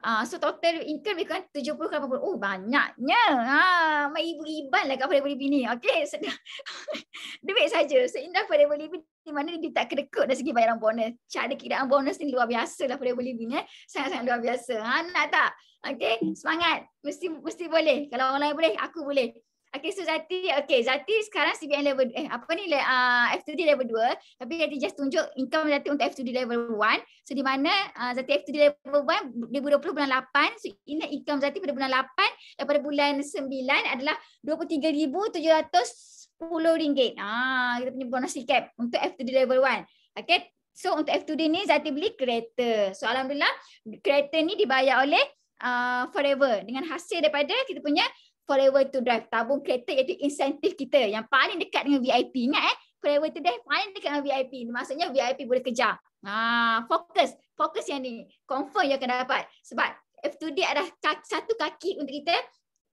Ah, uh, so total income lebih kurang 70 ke 80. Oh, banyaknya. Ha, mai ibu riban lah kepada boleh bini. Okey, sedap. Duit saja. So indah pada boleh bini di mana dia tak kedekut dari segi bayaran bonus. Cara kiraan bonus ni luar biasa lah pada boleh bini. Eh. Sangat-sangat luar biasa. Ha, nak tak? Okey, semangat. Mesti mesti boleh. Kalau orang lain boleh, aku boleh. Okay, so Zati, okay, Zati sekarang CBN level, eh apa ni, uh, ah, F2D level 2, tapi Zati just tunjuk income Zati untuk F2D level 1. So di mana uh, Zati F2D level 1, 2020 bulan 8, so ini income Zati pada bulan 8, daripada bulan 9 adalah RM23,710. Ah, kita punya bonus recap untuk F2D level 1. Okay, so untuk F2D ni Zati beli kereta. So Alhamdulillah, kereta ni dibayar oleh uh, Forever dengan hasil daripada kita punya Forever to Drive tabung kereta iaitu insentif kita yang paling dekat dengan VIP ingat eh Forever to Drive paling dekat dengan VIP maksudnya VIP boleh kejar ha fokus fokus yang ni confirm yang akan dapat sebab F2D adalah satu kaki untuk kita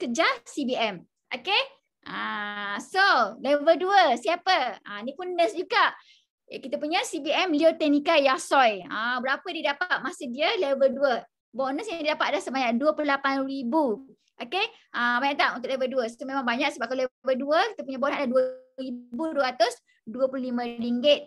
kejar CBM okey Ah, so level 2 siapa? Ah, ni pun nurse juga. Eh, kita punya CBM Leo Technica Yasoy. Ah, berapa dia dapat masa dia level bonus yang dia dapat adalah sebanyak 28000 Okay, uh, banyak tak untuk level 2? So memang banyak sebab kalau level 2, kita punya bonus adalah RM2,225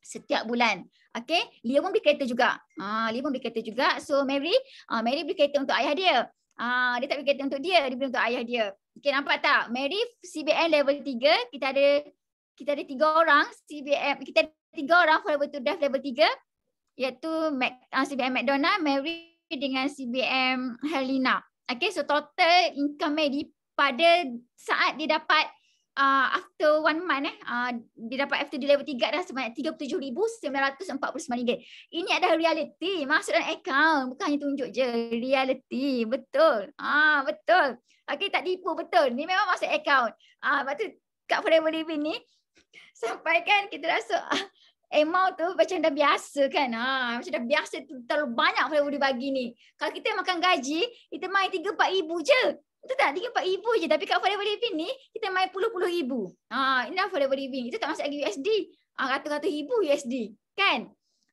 setiap bulan. Okay, Leo pun beli kereta juga. Uh, ah, Leo pun beli kereta juga. So Mary, uh, Mary beli kereta untuk ayah dia. Uh, dia tak beli kereta untuk dia, dia beli untuk ayah dia. Okay, nampak tak? Mary CBN level 3, kita ada kita ada tiga orang CBN, kita tiga orang forever to drive level 3 iaitu Mac, uh, CBN McDonald, Mary dengan CBM Helena. Okay, so total income Mary pada saat dia dapat uh, after one month eh, uh, dia dapat after di level 3 dah sebanyak RM37,949. Ini adalah reality. Masuk dalam account. Bukan hanya tunjuk je. Reality. Betul. Ah, betul. Okay, tak dipu Betul. Ni memang masuk account. Ah, uh, lepas tu kat Forever Living ni, sampaikan kita rasa ah, Emau tu macam dah biasa kan. Ha, macam dah biasa terlalu banyak pula boleh bagi ni. Kalau kita makan gaji, kita mai 3-4 ribu je. Betul tak? 3 4 ribu je. Tapi kalau Forever Living ni, kita mai puluh-puluh ribu. Ha, ini Forever Living. Itu tak masuk lagi USD. Ha, Ratu-ratu ribu USD. Kan?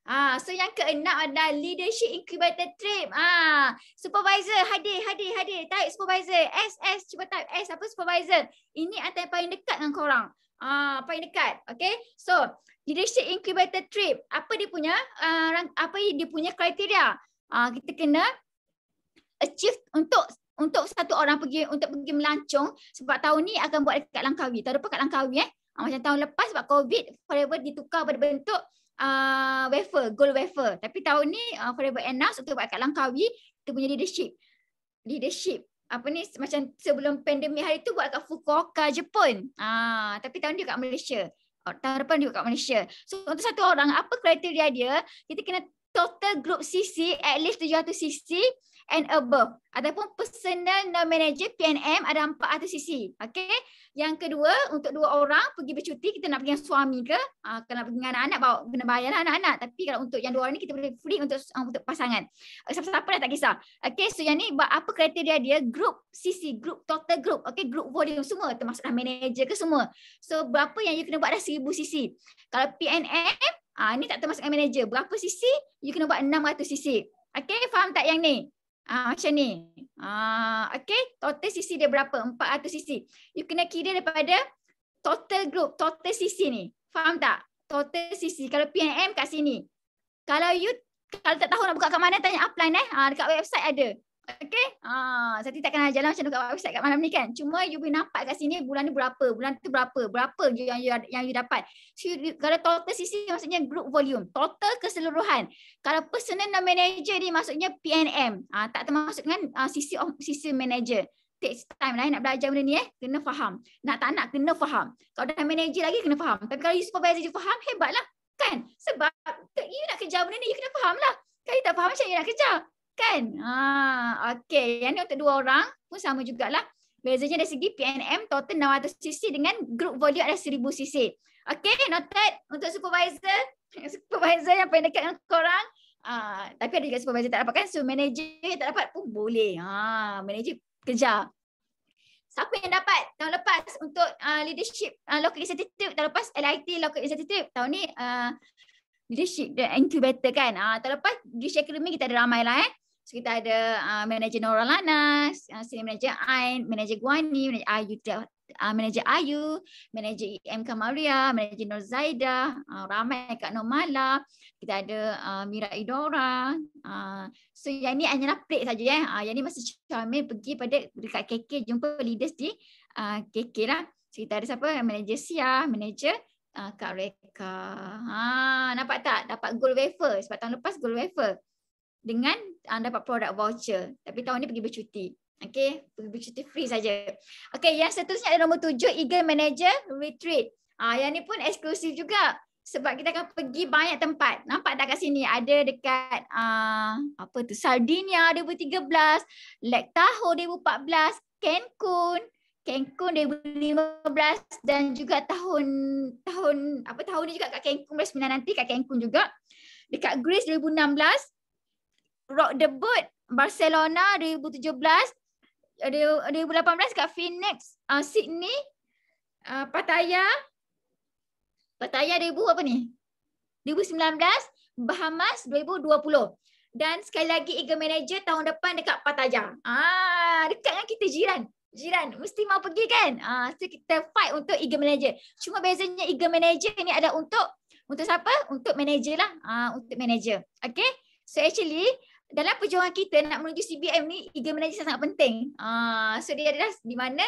Ha, so yang keenam ada Leadership Incubator Trip. Ha, supervisor, hadir, hadir, hadir. Type supervisor. S S cuba type S. Apa supervisor? Ini antara paling dekat dengan korang. Ha, paling dekat. Okay? So, duration incubator trip apa dia punya uh, apa dia punya kriteria uh, kita kena achieve untuk untuk satu orang pergi untuk pergi melancung sebab tahun ni akan buat dekat Langkawi tak lupa kat Langkawi eh uh, macam tahun lepas sebab covid forever ditukar berbentuk uh, ah, wafer gold wafer tapi tahun ni uh, forever announce untuk buat dekat Langkawi kita punya leadership leadership apa ni macam sebelum pandemik hari tu buat kat Fukuoka Jepun. Ah tapi tahun ni kat Malaysia. Tahun depan juga kat Malaysia. So untuk satu orang apa kriteria dia? Kita kena total group CC at least 700 CC and above ataupun personal non-manager PNM ada 400 cc. Okay. Yang kedua untuk dua orang pergi bercuti kita nak pergi dengan suami ke. Ha, ah, kena pergi dengan anak-anak bawa kena bayar lah anak-anak. Tapi kalau untuk yang dua orang ni kita boleh free untuk uh, untuk pasangan. Uh, siapa-siapa dah tak kisah. Okay. So yang ni apa kriteria dia? Group cc. Group total group. Okay. Group volume semua termasuklah manager ke semua. So berapa yang you kena buat dah 1000 cc. Kalau PNM Ah ha, ni tak termasuk manager. Berapa sisi? You kena buat 600 sisi. Okay, faham tak yang ni? Ah ha, macam ni. Ah ha, okey, total sisi dia berapa? 400 sisi? You kena kira daripada total group, total sisi ni. Faham tak? Total sisi. kalau PNM kat sini. Kalau you kalau tak tahu nak buka kat mana tanya upline eh. Ah ha, dekat website ada. Okay. Ha, ah, saya tidak akan ajar lah macam tu kat website kat malam ni kan. Cuma you boleh nampak kat sini bulan ni berapa, bulan tu berapa, berapa je yang you, yang you dapat. So you, kalau total CC maksudnya group volume, total keseluruhan. Kalau personal dan manager ni maksudnya PNM. Ha, ah, tak termasuk dengan uh, ah, CC, of, CC manager. Takes time lah eh, nak belajar benda ni eh. Kena faham. Nak tak nak kena faham. Kalau dah manager lagi kena faham. Tapi kalau you supervisor je faham, hebatlah Kan? Sebab you nak kejar benda ni, you kena faham lah. Kalau you tak faham macam you nak kejar kan? Ha, ah, okay, yang ni untuk dua orang pun sama jugalah. Bezanya dari segi PNM total 600 cc dengan group volume ada 1000 cc. Okay, noted untuk supervisor. supervisor yang paling dekat dengan korang. Ha, tapi ada juga supervisor tak dapat kan? So, manager yang tak dapat pun boleh. Ha, manager kerja Siapa yang dapat tahun lepas untuk uh, leadership uh, local institute tahun lepas LIT local institute tahun ni uh, leadership the incubator kan. Uh, tahun lepas di Academy kita ada ramai lah eh. So kita ada uh, manager Nora Lanas, uh, senior manager Ain, manager Guani, manager Ayu, uh, manager Ayu, manager EM Kamaria, manager Nur Zaida, uh, ramai kat Nomala. Kita ada uh, Mira Idora. Uh, so yang ni hanyalah plate saja ya. Eh. Uh, yang ni masih Charmin pergi pada dekat KK jumpa leaders di uh, KK lah. So kita ada siapa? Manager Sia, manager uh, Kak Reka. Ha, nampak tak? Dapat gold wafer. Sebab tahun lepas gold wafer. Dengan anda dapat produk voucher tapi tahun ni pergi bercuti okey pergi bercuti free saja okey yang seterusnya ada nombor tujuh eagle manager retreat ah uh, yang ni pun eksklusif juga sebab kita akan pergi banyak tempat. Nampak tak kat sini? Ada dekat uh, apa tu Sardinia 2013, Lake Tahoe 2014, Cancun, Cancun 2015 dan juga tahun tahun apa tahun ni juga kat Cancun 2019 nanti kat Cancun juga. Dekat Greece rock the boat Barcelona 2017 2018 eh, eh, kat Phoenix uh, Sydney uh, Pattaya Pattaya 2000 apa ni 2019 Bahamas 2020 dan sekali lagi Eagle Manager tahun depan dekat Pattaya ah dekat dengan kita jiran jiran mesti mau pergi kan ah so kita fight untuk Eagle Manager cuma bezanya Eagle Manager ni ada untuk untuk siapa untuk manager lah ah untuk manager Okay, so actually dalam perjuangan kita nak menuju CBM ni e-governance sangat penting. Uh, so dia adalah di mana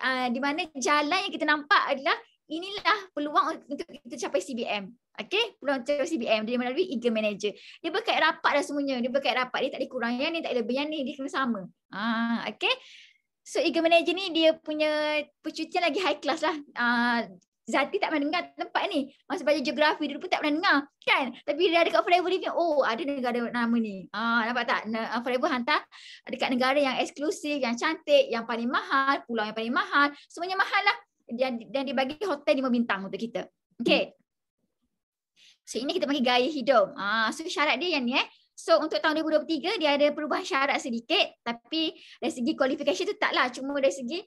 uh, di mana jalan yang kita nampak adalah inilah peluang untuk kita capai CBM. Okay, peluang untuk capai CBM dia melalui eager manager. Dia berkait rapat dah semuanya. Dia berkait rapat. Dia tak ada kurang yang ni, tak ada lebih ni. Dia kena sama. Uh, ah, okay. So eager manager ni dia punya percutian lagi high class lah. Uh, Zati tak pernah dengar tempat ni. Masa belajar geografi dulu pun tak pernah dengar. Kan? Tapi dia dekat Forever Living, oh ada negara nama ni. Ah, nampak tak? Uh, Forever hantar dekat negara yang eksklusif, yang cantik, yang paling mahal, pulau yang paling mahal. Semuanya mahal lah. Dan, dan dibagi hotel lima bintang untuk kita. Okay. So ini kita panggil gaya hidup. Ah, so syarat dia yang ni eh. So untuk tahun 2023 dia ada perubahan syarat sedikit tapi dari segi kualifikasi tu taklah cuma dari segi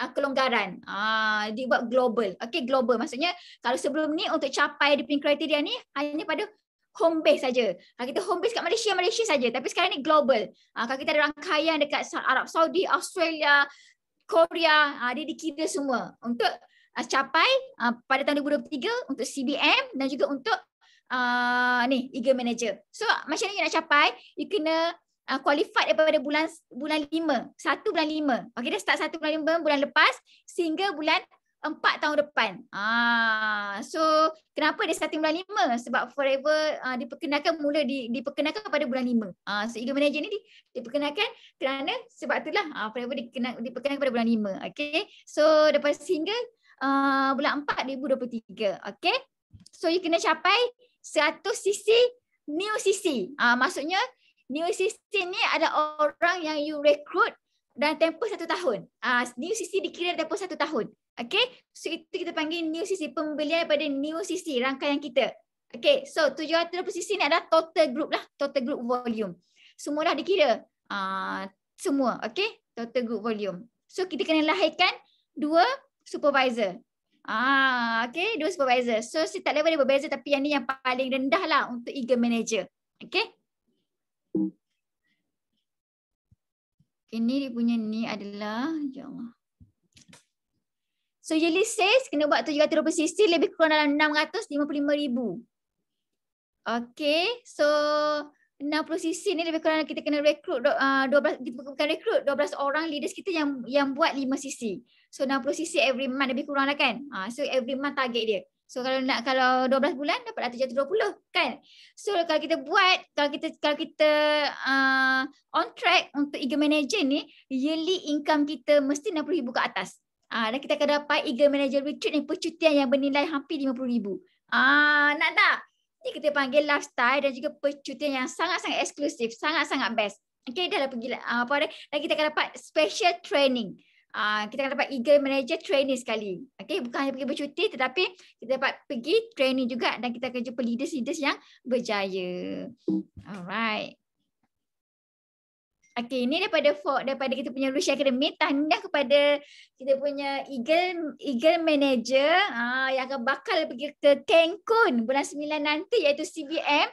uh, kelonggaran. Uh, dia buat global. Okey, global. Maksudnya kalau sebelum ni untuk capai dia punya kriteria ni hanya pada home base saja. Kalau ah, kita home base kat Malaysia, Malaysia saja. Tapi sekarang ni global. Uh, kalau kita ada rangkaian dekat Arab Saudi, Australia, Korea, uh, dia dikira semua. Untuk uh, capai uh, pada tahun 2023 untuk CBM dan juga untuk uh, ni, eager manager. So macam mana you nak capai, you kena uh, qualified daripada bulan bulan 5, 1 bulan 5. Okey dia start 1 bulan 5 bulan lepas sehingga bulan 4 tahun depan. Ah so kenapa dia starting bulan 5? Sebab forever uh, diperkenalkan mula di, diperkenalkan pada bulan 5. Ah uh, so eager manager ni di, diperkenalkan kerana sebab itulah uh, forever dikenal, diperkenalkan pada bulan 5. Okey. So lepas sehingga uh, bulan 4 2023. Okey. So you kena capai 100 cc new cc. Ah uh, maksudnya new assistant ni ada orang yang you recruit dan tempoh satu tahun. Uh, new CC dikira tempoh satu tahun. Okay, so itu kita panggil new CC, pembelian pada new CC, rangkaian kita. Okay, so tujuh 720 CC ni adalah total group lah, total group volume. Semua dah dikira, uh, semua, okay, total group volume. So kita kena lahirkan dua supervisor. Ah, okay, dua supervisor. So setiap level dia berbeza tapi yang ni yang paling rendah lah untuk eager manager. Okay. Ini dia punya ni adalah ya So yearly says, kena buat 720 cc lebih kurang dalam ribu. Okay. So 60 cc ni lebih kurang kita kena rekrut uh, ah, 12 kita bukan rekrut 12 orang leaders kita yang yang buat 5 cc. So 60 cc every month lebih kuranglah kan. Uh, so every month target dia. So kalau nak kalau 12 bulan dapat 120 kan. So kalau kita buat kalau kita kalau kita uh, on track untuk eager manager ni yearly income kita mesti 60000 ke atas. Ah uh, dan kita akan dapat eager manager retreat ni percutian yang bernilai hampir 50000. Ah uh, nak tak? Ni kita panggil lifestyle dan juga percutian yang sangat-sangat eksklusif, sangat-sangat best. Okay, dah lah pergi uh, apa ada. Dan kita akan dapat special training. Ah, kita akan dapat eagle manager training sekali. Okay, bukan hanya pergi bercuti tetapi kita dapat pergi training juga dan kita akan jumpa leaders-leaders yang berjaya. Alright. Okay, ini daripada for, daripada kita punya Lucia Academy. Tahniah kepada kita punya Eagle Eagle Manager uh, yang akan bakal pergi ke Cancun bulan 9 nanti iaitu CBM,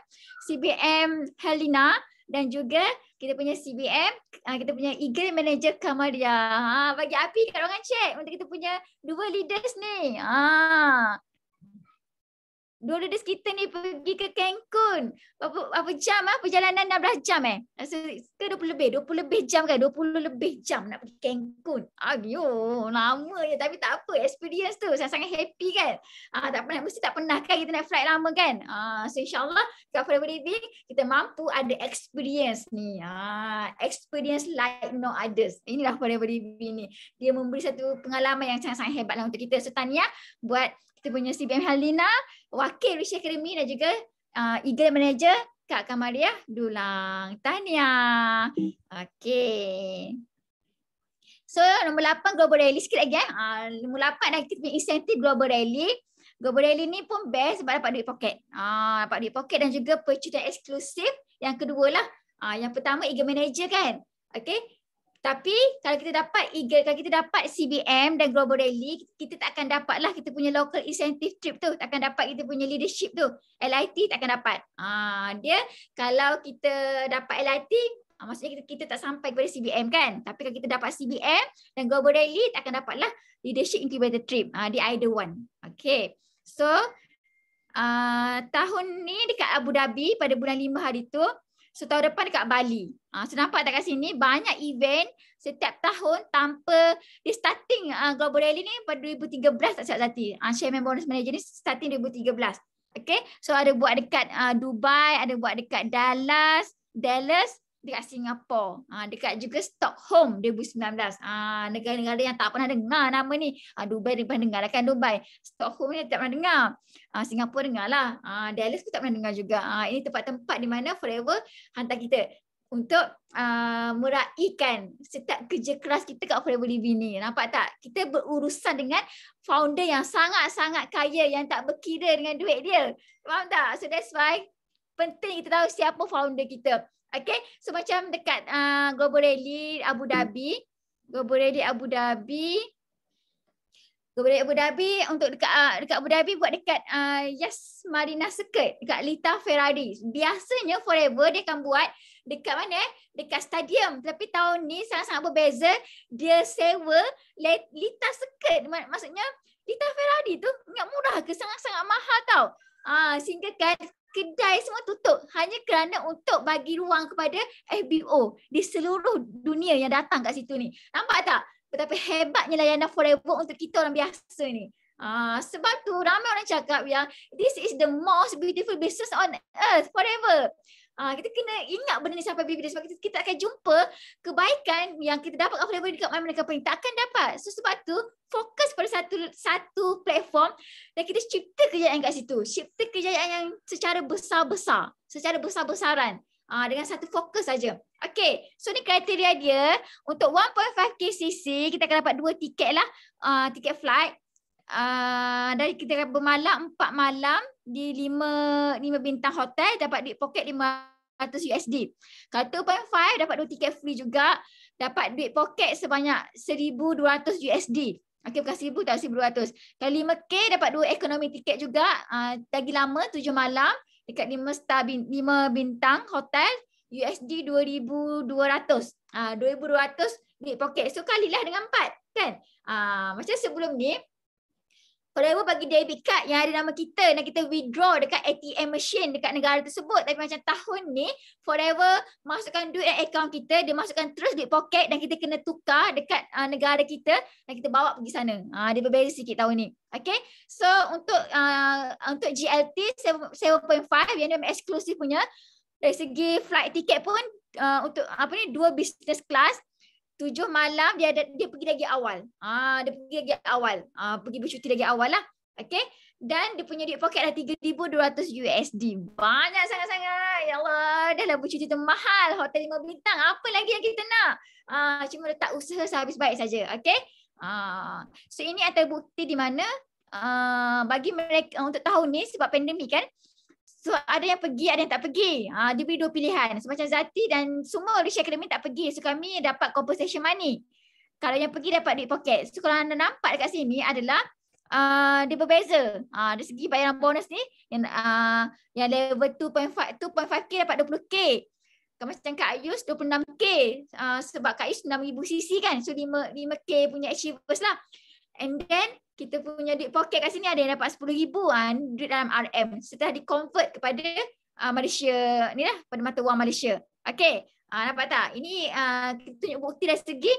CBM Helena dan juga kita punya CBM, uh, ah, kita punya Eagle e Manager Kamaria. Ha, ah, bagi api kat ruangan chat untuk kita punya dua leaders ni. Ha. Dua-dua kita ni pergi ke Cancun. Apa, apa jam ah? Perjalanan 16 jam eh. Rasa ke 20 lebih, 20 lebih jam kan? 20 lebih jam nak pergi Cancun. Ayo, lama je tapi tak apa experience tu. Saya sangat happy kan. Ah tak pernah mesti tak pernah kan kita naik flight lama kan? Ah so insyaallah kalau for living kita mampu ada experience ni. Ah experience like no others. Inilah for living ni. Dia memberi satu pengalaman yang sangat-sangat hebatlah untuk kita. So tanya buat kita punya CBM Halina, wakil Rishi Akademi dan juga uh, Eagle Manager Kak Kamaria Dulang. Tahniah. Okay. So nombor 8 Global Rally sikit lagi eh. Uh, nombor 8 dah kita punya insentif Global Rally. Global Rally ni pun best sebab dapat duit poket. Uh, dapat duit poket dan juga percutian eksklusif. Yang kedua lah. Uh, yang pertama Eagle Manager kan. Okay. Tapi kalau kita dapat eagle, kalau kita dapat CBM dan Global Rally, kita tak akan dapat lah kita punya local incentive trip tu. Tak akan dapat kita punya leadership tu. LIT tak akan dapat. Ah dia kalau kita dapat LIT, ha, maksudnya kita, kita tak sampai kepada CBM kan. Tapi kalau kita dapat CBM dan Global Rally, tak akan lah leadership incubator trip. Ah ha, di either one. Okay. So Uh, tahun ni dekat Abu Dhabi pada bulan lima hari tu So tahun depan dekat Bali. Ha, so nampak tak kat sini banyak event setiap tahun tanpa di starting uh, Global Rally ni pada 2013 tak siap Zati. Ha, Chairman Bonus Manager ni starting 2013. Okay. So ada buat dekat uh, Dubai, ada buat dekat Dallas, Dallas, dekat Singapura, uh, dekat juga Stockholm 2019. Ah negara-negara yang tak pernah dengar nama ni. Ah uh, Dubai pernah dengar kan Dubai. Stockholm ni tak pernah dengar. Ah uh, Singapura dengarlah. Ah Dallas pun tak pernah dengar juga. Ah ini tempat-tempat di mana Forever hantar kita untuk uh, meraihkan setiap kerja keras kita kat Forever Living ni. Nampak tak? Kita berurusan dengan founder yang sangat-sangat kaya yang tak berkira dengan duit dia. Faham tak? So that's why penting kita tahu siapa founder kita. Okay, so macam dekat uh, Global Rally Abu hmm. Dhabi Global Rally Abu Dhabi Global Rally Abu Dhabi untuk dekat uh, dekat Abu Dhabi buat dekat uh, Yas Marina Circuit dekat Lita Ferrari. Biasanya Forever dia akan buat dekat mana eh? Dekat stadium. Tapi tahun ni sangat-sangat berbeza. Dia sewa Lita Circuit. Maksudnya Lita Ferrari tu ingat murah ke? Sangat-sangat mahal tau. Ah, sehingga kan kedai semua tutup hanya kerana untuk bagi ruang kepada FBO di seluruh dunia yang datang kat situ ni. Nampak tak? Betapa hebatnya layanan forever untuk kita orang biasa ni. Ah, sebab tu ramai orang cakap yang this is the most beautiful business on earth forever. Ah, kita kena ingat benda ni sampai bila sebab kita, kita akan jumpa kebaikan yang kita dapat Apa boleh dekat mana-mana company. Tak akan dapat. So sebab tu fokus pada satu satu platform dan kita cipta kejayaan kat situ. Cipta kejayaan yang secara besar-besar. Secara besar-besaran. Ah, dengan satu fokus saja. Okey, So ni kriteria dia. Untuk 1.5k CC kita akan dapat dua tiket lah. Ah, tiket flight. Uh, ah, dari kita bermalam 4 malam di 5 5 bintang hotel dapat di poket 500 100 USD. Kartu Point 5 dapat 2 tiket free juga. Dapat duit poket sebanyak 1200 USD. Okey bukan 1000 tak 1200. Kali 5K dapat 2 ekonomi tiket juga. Uh, lagi lama 7 malam dekat 5 star 5 bintang hotel USD 2200. uh, 2200 duit poket. So kalilah dengan 4 kan. Ah uh, macam sebelum ni Forever bagi debit card yang ada nama kita dan kita withdraw dekat ATM machine dekat negara tersebut. Tapi macam tahun ni, Forever masukkan duit dalam account kita, dia masukkan terus duit poket dan kita kena tukar dekat uh, negara kita dan kita bawa pergi sana. Ah uh, dia berbeza sikit tahun ni. Okay, so untuk uh, untuk GLT 7.5 yang dia eksklusif punya, dari segi flight ticket pun uh, untuk apa ni dua business class tujuh malam dia ada, dia pergi lagi awal. Ah dia pergi lagi awal. Ah pergi bercuti lagi awal lah. Okay. Dan dia punya duit poket dah 3,200 USD. Banyak sangat-sangat. Ya Allah. Dah lah bercuti tu mahal. Hotel 5 bintang. Apa lagi yang kita nak? Ah cuma letak usaha sehabis baik saja. Okay. Ah. So ini adalah bukti di mana Uh, bagi mereka untuk tahun ni sebab pandemik kan So ada yang pergi, ada yang tak pergi. Ha, dia beri dua pilihan. So, macam Zati dan semua Rishi Academy tak pergi. So kami dapat compensation money. Kalau yang pergi dapat duit poket. So kalau anda nampak dekat sini adalah uh, dia berbeza. Uh, dari segi bayaran bonus ni yang, uh, yang level 2.5K dapat 20K. Kalau macam Kak Ayus 26K. Uh, sebab Kak Ayus 6,000 cc kan. So 5, 5K punya achievers lah. And then kita punya duit poket kat sini ada yang dapat RM10,000 ha, ah, duit dalam RM setelah di-convert kepada uh, Malaysia ni lah, pada mata wang Malaysia. Okay, uh, ah, nampak tak? Ini uh, tunjuk bukti dari segi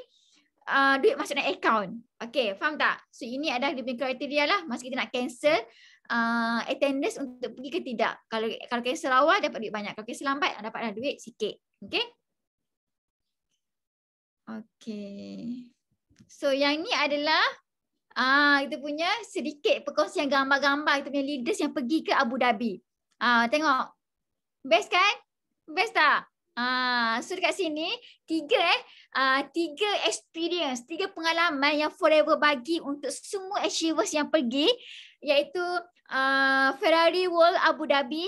uh, duit masuk dalam account. Okay, faham tak? So, ini adalah dia punya kriteria lah masa kita nak cancel uh, attendance untuk pergi ke tidak. Kalau kalau cancel awal, dapat duit banyak. Kalau cancel lambat, dapatlah duit sikit. Okay? Okay. So, yang ni adalah Ah, kita punya sedikit perkongsian gambar-gambar kita punya leaders yang pergi ke Abu Dhabi. Ah, tengok. Best kan? Best tak? Ah, so dekat sini, tiga eh. Ah, tiga experience, tiga pengalaman yang forever bagi untuk semua achievers yang pergi. Iaitu ah, Ferrari World Abu Dhabi,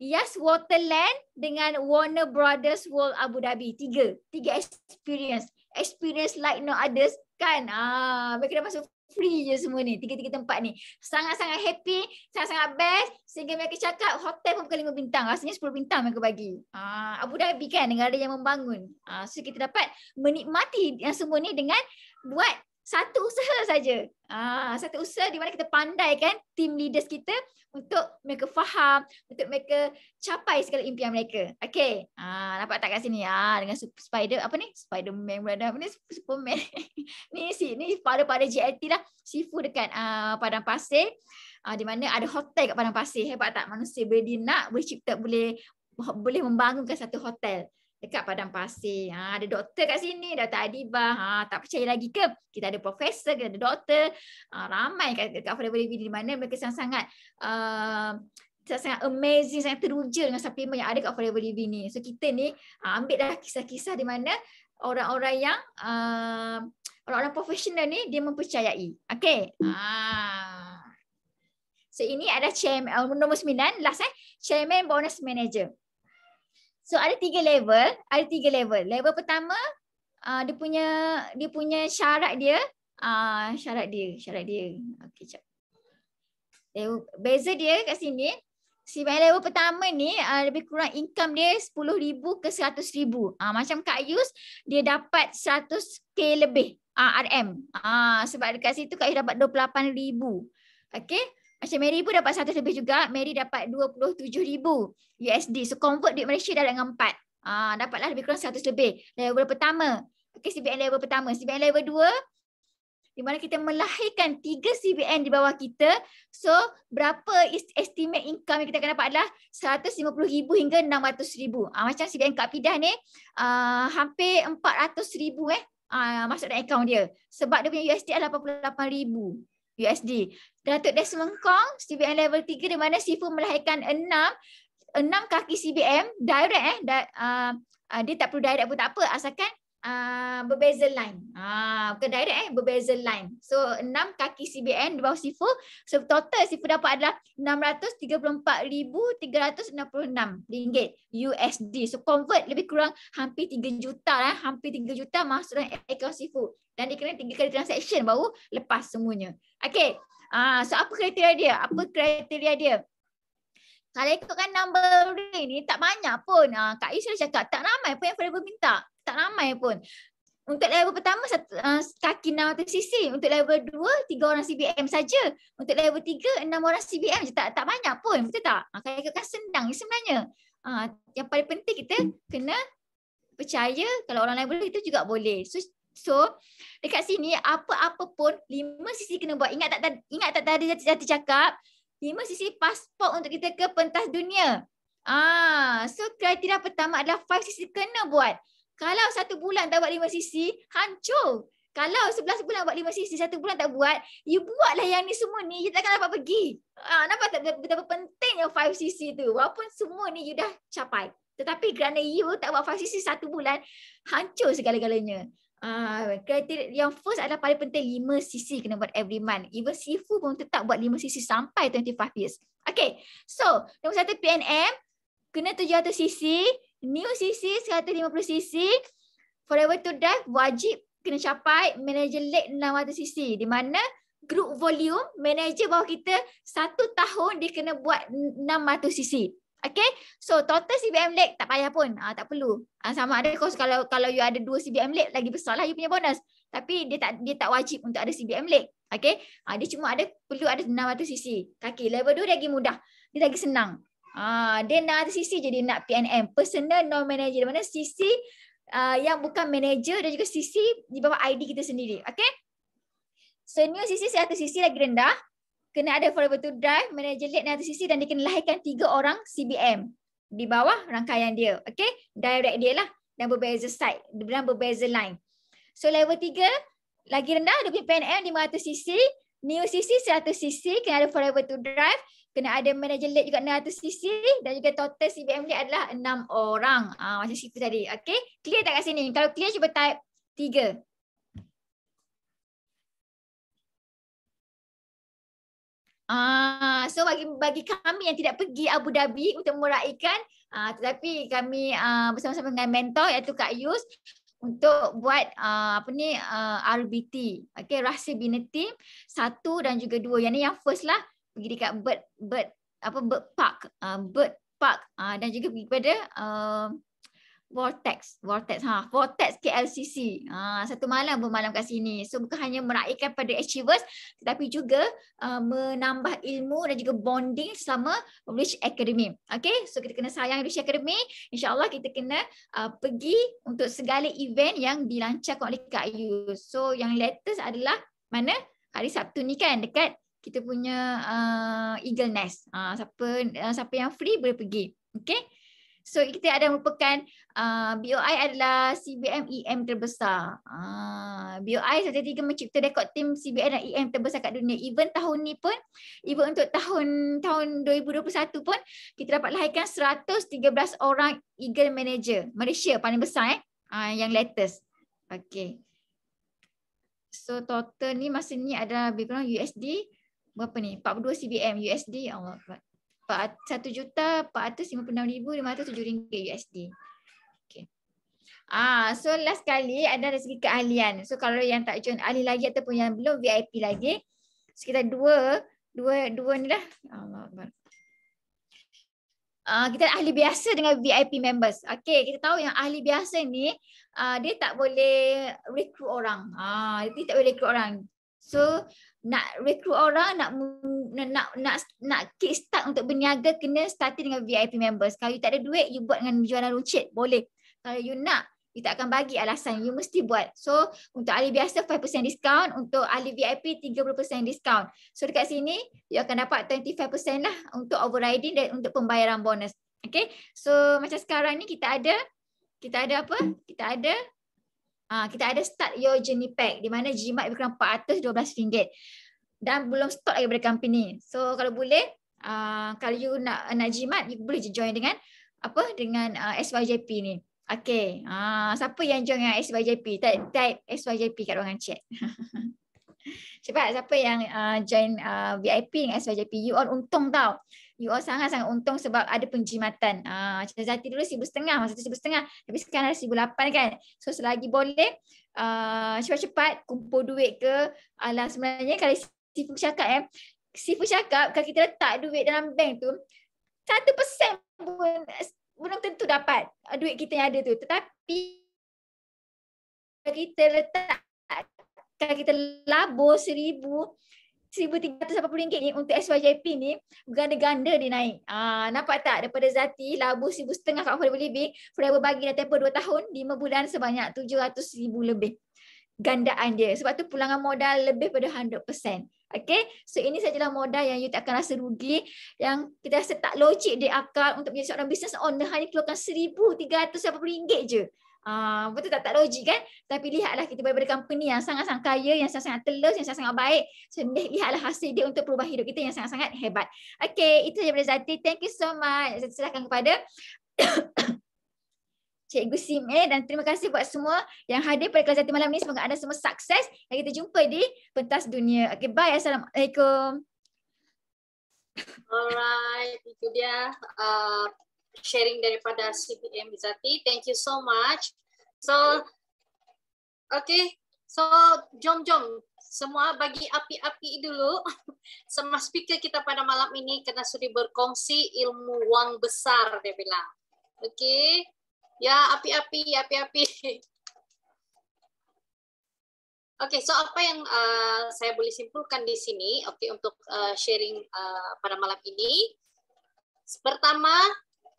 Yas Waterland dengan Warner Brothers World Abu Dhabi. Tiga. Tiga experience. Experience like no others kan. Ah, bila kita masuk free je semua ni. Tiga-tiga tempat ni. Sangat-sangat happy. Sangat-sangat best. Sehingga mereka cakap hotel pun bukan lima bintang. Rasanya sepuluh bintang mereka bagi. Uh, Abu Dhabi kan negara yang membangun. Uh, so kita dapat menikmati yang semua ni dengan buat satu usaha saja. Ah, satu usaha di mana kita pandai kan team leaders kita untuk mereka faham, untuk mereka capai segala impian mereka. Okay. Ah, nampak tak kat sini? Ah, dengan Spider, apa ni? Spider-Man berada. Apa ni? Superman. ni si, ni pada-pada JLT lah. Sifu dekat ah, Padang Pasir. Ah, di mana ada hotel kat Padang Pasir. Hebat tak? Manusia boleh nak, boleh cipta, boleh boleh membangunkan satu hotel dekat padang pasir. Ha, ada doktor kat sini, Dr. Adiba. Ha, tak percaya lagi ke? Kita ada profesor, kita ada doktor. Ha, ramai kat, dekat Forever Living di mana mereka sangat-sangat uh, sangat amazing, sangat teruja dengan supplement yang ada kat Forever Living ni. So kita ni ha, ambil dah kisah-kisah di mana orang-orang yang uh, orang-orang profesional ni dia mempercayai. Okay. Ha. So ini ada chairman, uh, nombor 9, last eh. Chairman Bonus Manager. So ada tiga level, ada tiga level. Level pertama uh, dia punya dia punya syarat dia, uh, syarat dia, syarat dia. Okey, cak. Beza dia kat sini. Si level pertama ni uh, lebih kurang income dia 10000 ke 100000. Ah uh, macam Kak Yus dia dapat 100k lebih uh, RM. Ah uh, sebab dekat situ Kak Yus dapat 28000. Okey. Macam Mary pun dapat 100 lebih juga. Mary dapat 27,000 USD. So convert duit Malaysia dah dengan 4. Ah, dapatlah lebih kurang 100 lebih. Level pertama. Okay, CBN level pertama. CBN level 2. Di mana kita melahirkan 3 CBN di bawah kita. So berapa estimate income yang kita akan dapat adalah 150,000 hingga 600,000. Ah, macam CBN Kak Pidah ni. Ah, hampir 400,000 eh. Ah, masuk dalam account dia. Sebab dia punya USD adalah 88,000. USD. Datuk Des mengkong CBM level 3 di mana Sifu melahirkan 6, enam kaki CBM direct eh. Da, uh, uh, dia tak perlu direct pun tak apa asalkan Uh, berbeza line. Uh, bukan direct eh, berbeza line. So enam kaki CBN di bawah sifu. So total sifu dapat adalah RM634,366 USD. So convert lebih kurang hampir 3 juta lah. Eh. Hampir 3 juta masuk dalam account sifu. Dan dia kena 3 kali transaction baru lepas semuanya. Okay. ah so apa kriteria dia? Apa kriteria dia? Kalau ikutkan number ring ni tak banyak pun. Ah, Kak Yus sudah cakap tak ramai pun yang Forever minta tak ramai pun. Untuk level pertama satu uh, kaki 600 sisi. untuk level dua tiga orang CBM saja. Untuk level tiga enam orang CBM je tak tak banyak pun, betul tak? Akan ha, kan senang sebenarnya. Ha, yang paling penting kita kena percaya kalau orang lain boleh itu juga boleh. So, so dekat sini apa-apa pun 5 cc kena buat. Ingat tak ingat tak tadi jati, jati cakap lima sisi pasport untuk kita ke pentas dunia. Ah, so kriteria pertama adalah 5 sisi kena buat. Kalau satu bulan tak buat lima sisi, hancur. Kalau sebelas bulan buat lima sisi, satu bulan tak buat, you buatlah yang ni semua ni, you takkan dapat pergi. Ah, nampak tak betapa pentingnya five sisi tu? Walaupun semua ni you dah capai. Tetapi kerana you tak buat five sisi satu bulan, hancur segala-galanya. Uh, yang first adalah paling penting 5 sisi kena buat every month Even Sifu pun tetap buat 5 sisi sampai 25 years Okay, so nombor satu PNM Kena 700 sisi new CC 150cc forever to death wajib kena capai manager leg 600cc di mana group volume manager bawah kita satu tahun dia kena buat 600cc Okay, so total CBM leg tak payah pun, ha, tak perlu. Ha, sama ada kos kalau kalau you ada dua CBM leg lagi besar lah you punya bonus. Tapi dia tak dia tak wajib untuk ada CBM leg. Okay, ha, dia cuma ada perlu ada 600 cc kaki. Level 2 dia lagi mudah, dia lagi senang. Ah, dia nak ada CC jadi nak PNM, personal non manager. Di mana CC uh, ah, yang bukan manager dan juga CC di bawah ID kita sendiri. Okay? So Senior CC satu CC lagi rendah. Kena ada forever to drive, manager lead dan atas CC dan dia kena lahirkan tiga orang CBM di bawah rangkaian dia. Okay? Direct dia lah dan berbeza side, dan berbeza line. So level tiga, lagi rendah, dia punya PNM 500cc, new cc 100cc, kena ada forever to drive, kena ada manager lead juga 600 cc dan juga total CBM lead adalah 6 orang. Ah uh, macam situ tadi. Okey, clear tak kat sini? Kalau clear cuba type 3. Ah, so bagi bagi kami yang tidak pergi Abu Dhabi untuk meraihkan ah, tetapi kami ah, bersama-sama dengan mentor iaitu Kak Yus untuk buat ah, apa ni ah, RBT okey rahsia bina team satu dan juga dua yang ni yang first lah pergi dekat bird bird apa bird park uh, bird park uh, dan juga pergi pada uh, um, vortex vortex ha vortex KLCC uh, ah, satu malam bermalam kat sini so bukan hanya meraihkan pada achievers tetapi juga uh, menambah ilmu dan juga bonding sama Rich Academy okey so kita kena sayang Rich Academy insyaallah kita kena uh, pergi untuk segala event yang dilancarkan oleh Kak Yu so yang latest adalah mana hari Sabtu ni kan dekat kita punya uh, Eagle Nest. Uh, siapa uh, siapa yang free boleh pergi. Okay. So kita ada merupakan uh, BOI adalah CBM EM terbesar. Uh, BOI saja tiga mencipta rekod tim CBM dan EM terbesar kat dunia. Even tahun ni pun, even untuk tahun tahun 2021 pun, kita dapat lahirkan 113 orang Eagle Manager. Malaysia paling besar eh. Uh, yang latest. Okay. So total ni masa ni ada lebih kurang USD berapa ni? 42 CBM USD ya Allah. 1 juta 456,507 ringgit USD. Okay. Ah, so last kali ada dari segi keahlian. So kalau yang tak join ahli lagi ataupun yang belum VIP lagi, sekitar dua, dua, dua ni dah. Allah Akbar. Uh, kita ahli biasa dengan VIP members. Okay, kita tahu yang ahli biasa ni, uh, dia tak boleh recruit orang. Uh, dia tak boleh recruit orang. So, nak recruit orang nak nak nak nak kick start untuk berniaga kena start dengan VIP members. Kalau you tak ada duit, you buat dengan jualan runcit boleh. Kalau you nak, you tak akan bagi alasan. You mesti buat. So, untuk ahli biasa 5% discount, untuk ahli VIP 30% discount. So, dekat sini you akan dapat 25% lah untuk overriding dan untuk pembayaran bonus. Okay, so macam sekarang ni kita ada kita ada apa? Kita ada Ah, kita ada start your journey pack di mana jimat lebih kurang RM412 dan belum stop lagi pada company. So kalau boleh, ah, kalau you nak, nak jimat, you boleh join dengan apa dengan uh, ah, SYJP ni. Okay, ah, siapa yang join dengan SYJP? Type, type SYJP kat ruangan chat. Cepat siapa yang uh, join uh, VIP dengan SYJP You all untung tau You all sangat-sangat untung sebab ada penjimatan uh, Macam Zati dulu sibu setengah Masa tu sibu setengah Tapi sekarang dah sibu lapan kan So selagi boleh uh, Cepat-cepat kumpul duit ke Alah ah, sebenarnya kalau sifu cakap eh Sifu cakap kalau kita letak duit dalam bank tu Satu persen pun belum tentu dapat duit kita yang ada tu. Tetapi kita letak kalau kita labur seribu seribu tiga ratus apa ringgit ni untuk SYJP ni berganda-ganda dia naik. Ah, nampak tak daripada Zati labu seribu setengah kat Forever Living, Forever bagi dah tempoh dua tahun, lima bulan sebanyak tujuh ratus ribu lebih gandaan dia. Sebab tu pulangan modal lebih pada hundred 100%. Okay, so ini sajalah modal yang you tak akan rasa rugi Yang kita rasa tak logik di akal untuk menjadi seorang business owner Hanya keluarkan RM1,380 je Uh, ah, betul tak? Tak logik kan? Tapi lihatlah kita daripada company yang sangat-sangat kaya, yang sangat-sangat telus, yang sangat-sangat baik. So, lihatlah hasil dia untuk perubahan hidup kita yang sangat-sangat hebat. Okay, itu sahaja daripada Zati. Thank you so much. Saya silakan kepada Cikgu Sim eh. Dan terima kasih buat semua yang hadir pada kelas Zati malam ni. Semoga anda semua sukses. Dan kita jumpa di pentas dunia. Okay, bye. Assalamualaikum. Alright, itu dia. Uh... sharing daripada CBM Bizati. Thank you so much. So, oke, okay. so jom-jom semua bagi api-api dulu sama speaker kita pada malam ini karena sudah berkongsi ilmu uang besar dia bilang. Oke. Okay. Ya, api-api, api-api. Oke, okay, so apa yang uh, saya boleh simpulkan di sini, oke okay, untuk uh, sharing uh, pada malam ini. Pertama,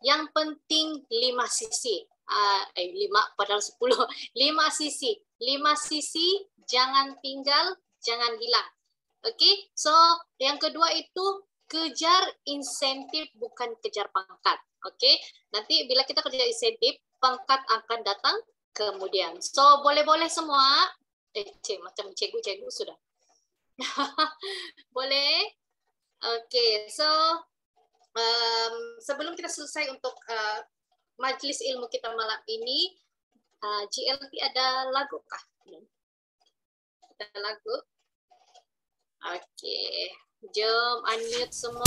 yang penting lima sisi. Uh, eh, lima, padahal sepuluh. Lima sisi. Lima sisi, jangan tinggal, jangan hilang. Oke, okay? so yang kedua itu kejar insentif bukan kejar pangkat. Oke, okay? nanti bila kita kerja insentif, pangkat akan datang kemudian. So boleh-boleh semua, eh macam cikgu-cikgu sudah. boleh? Oke, okay, so um, sebelum kita selesai untuk uh, eh, majelis ilmu kita malam ini, uh, eh, GLP ada lagu kah? Ada lagu? Oke, okay. jom unmute semua.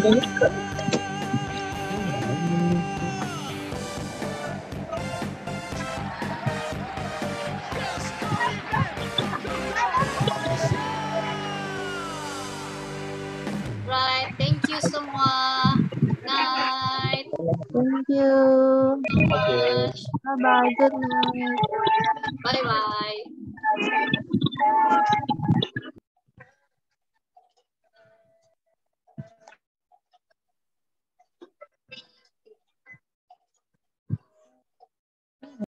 선생님.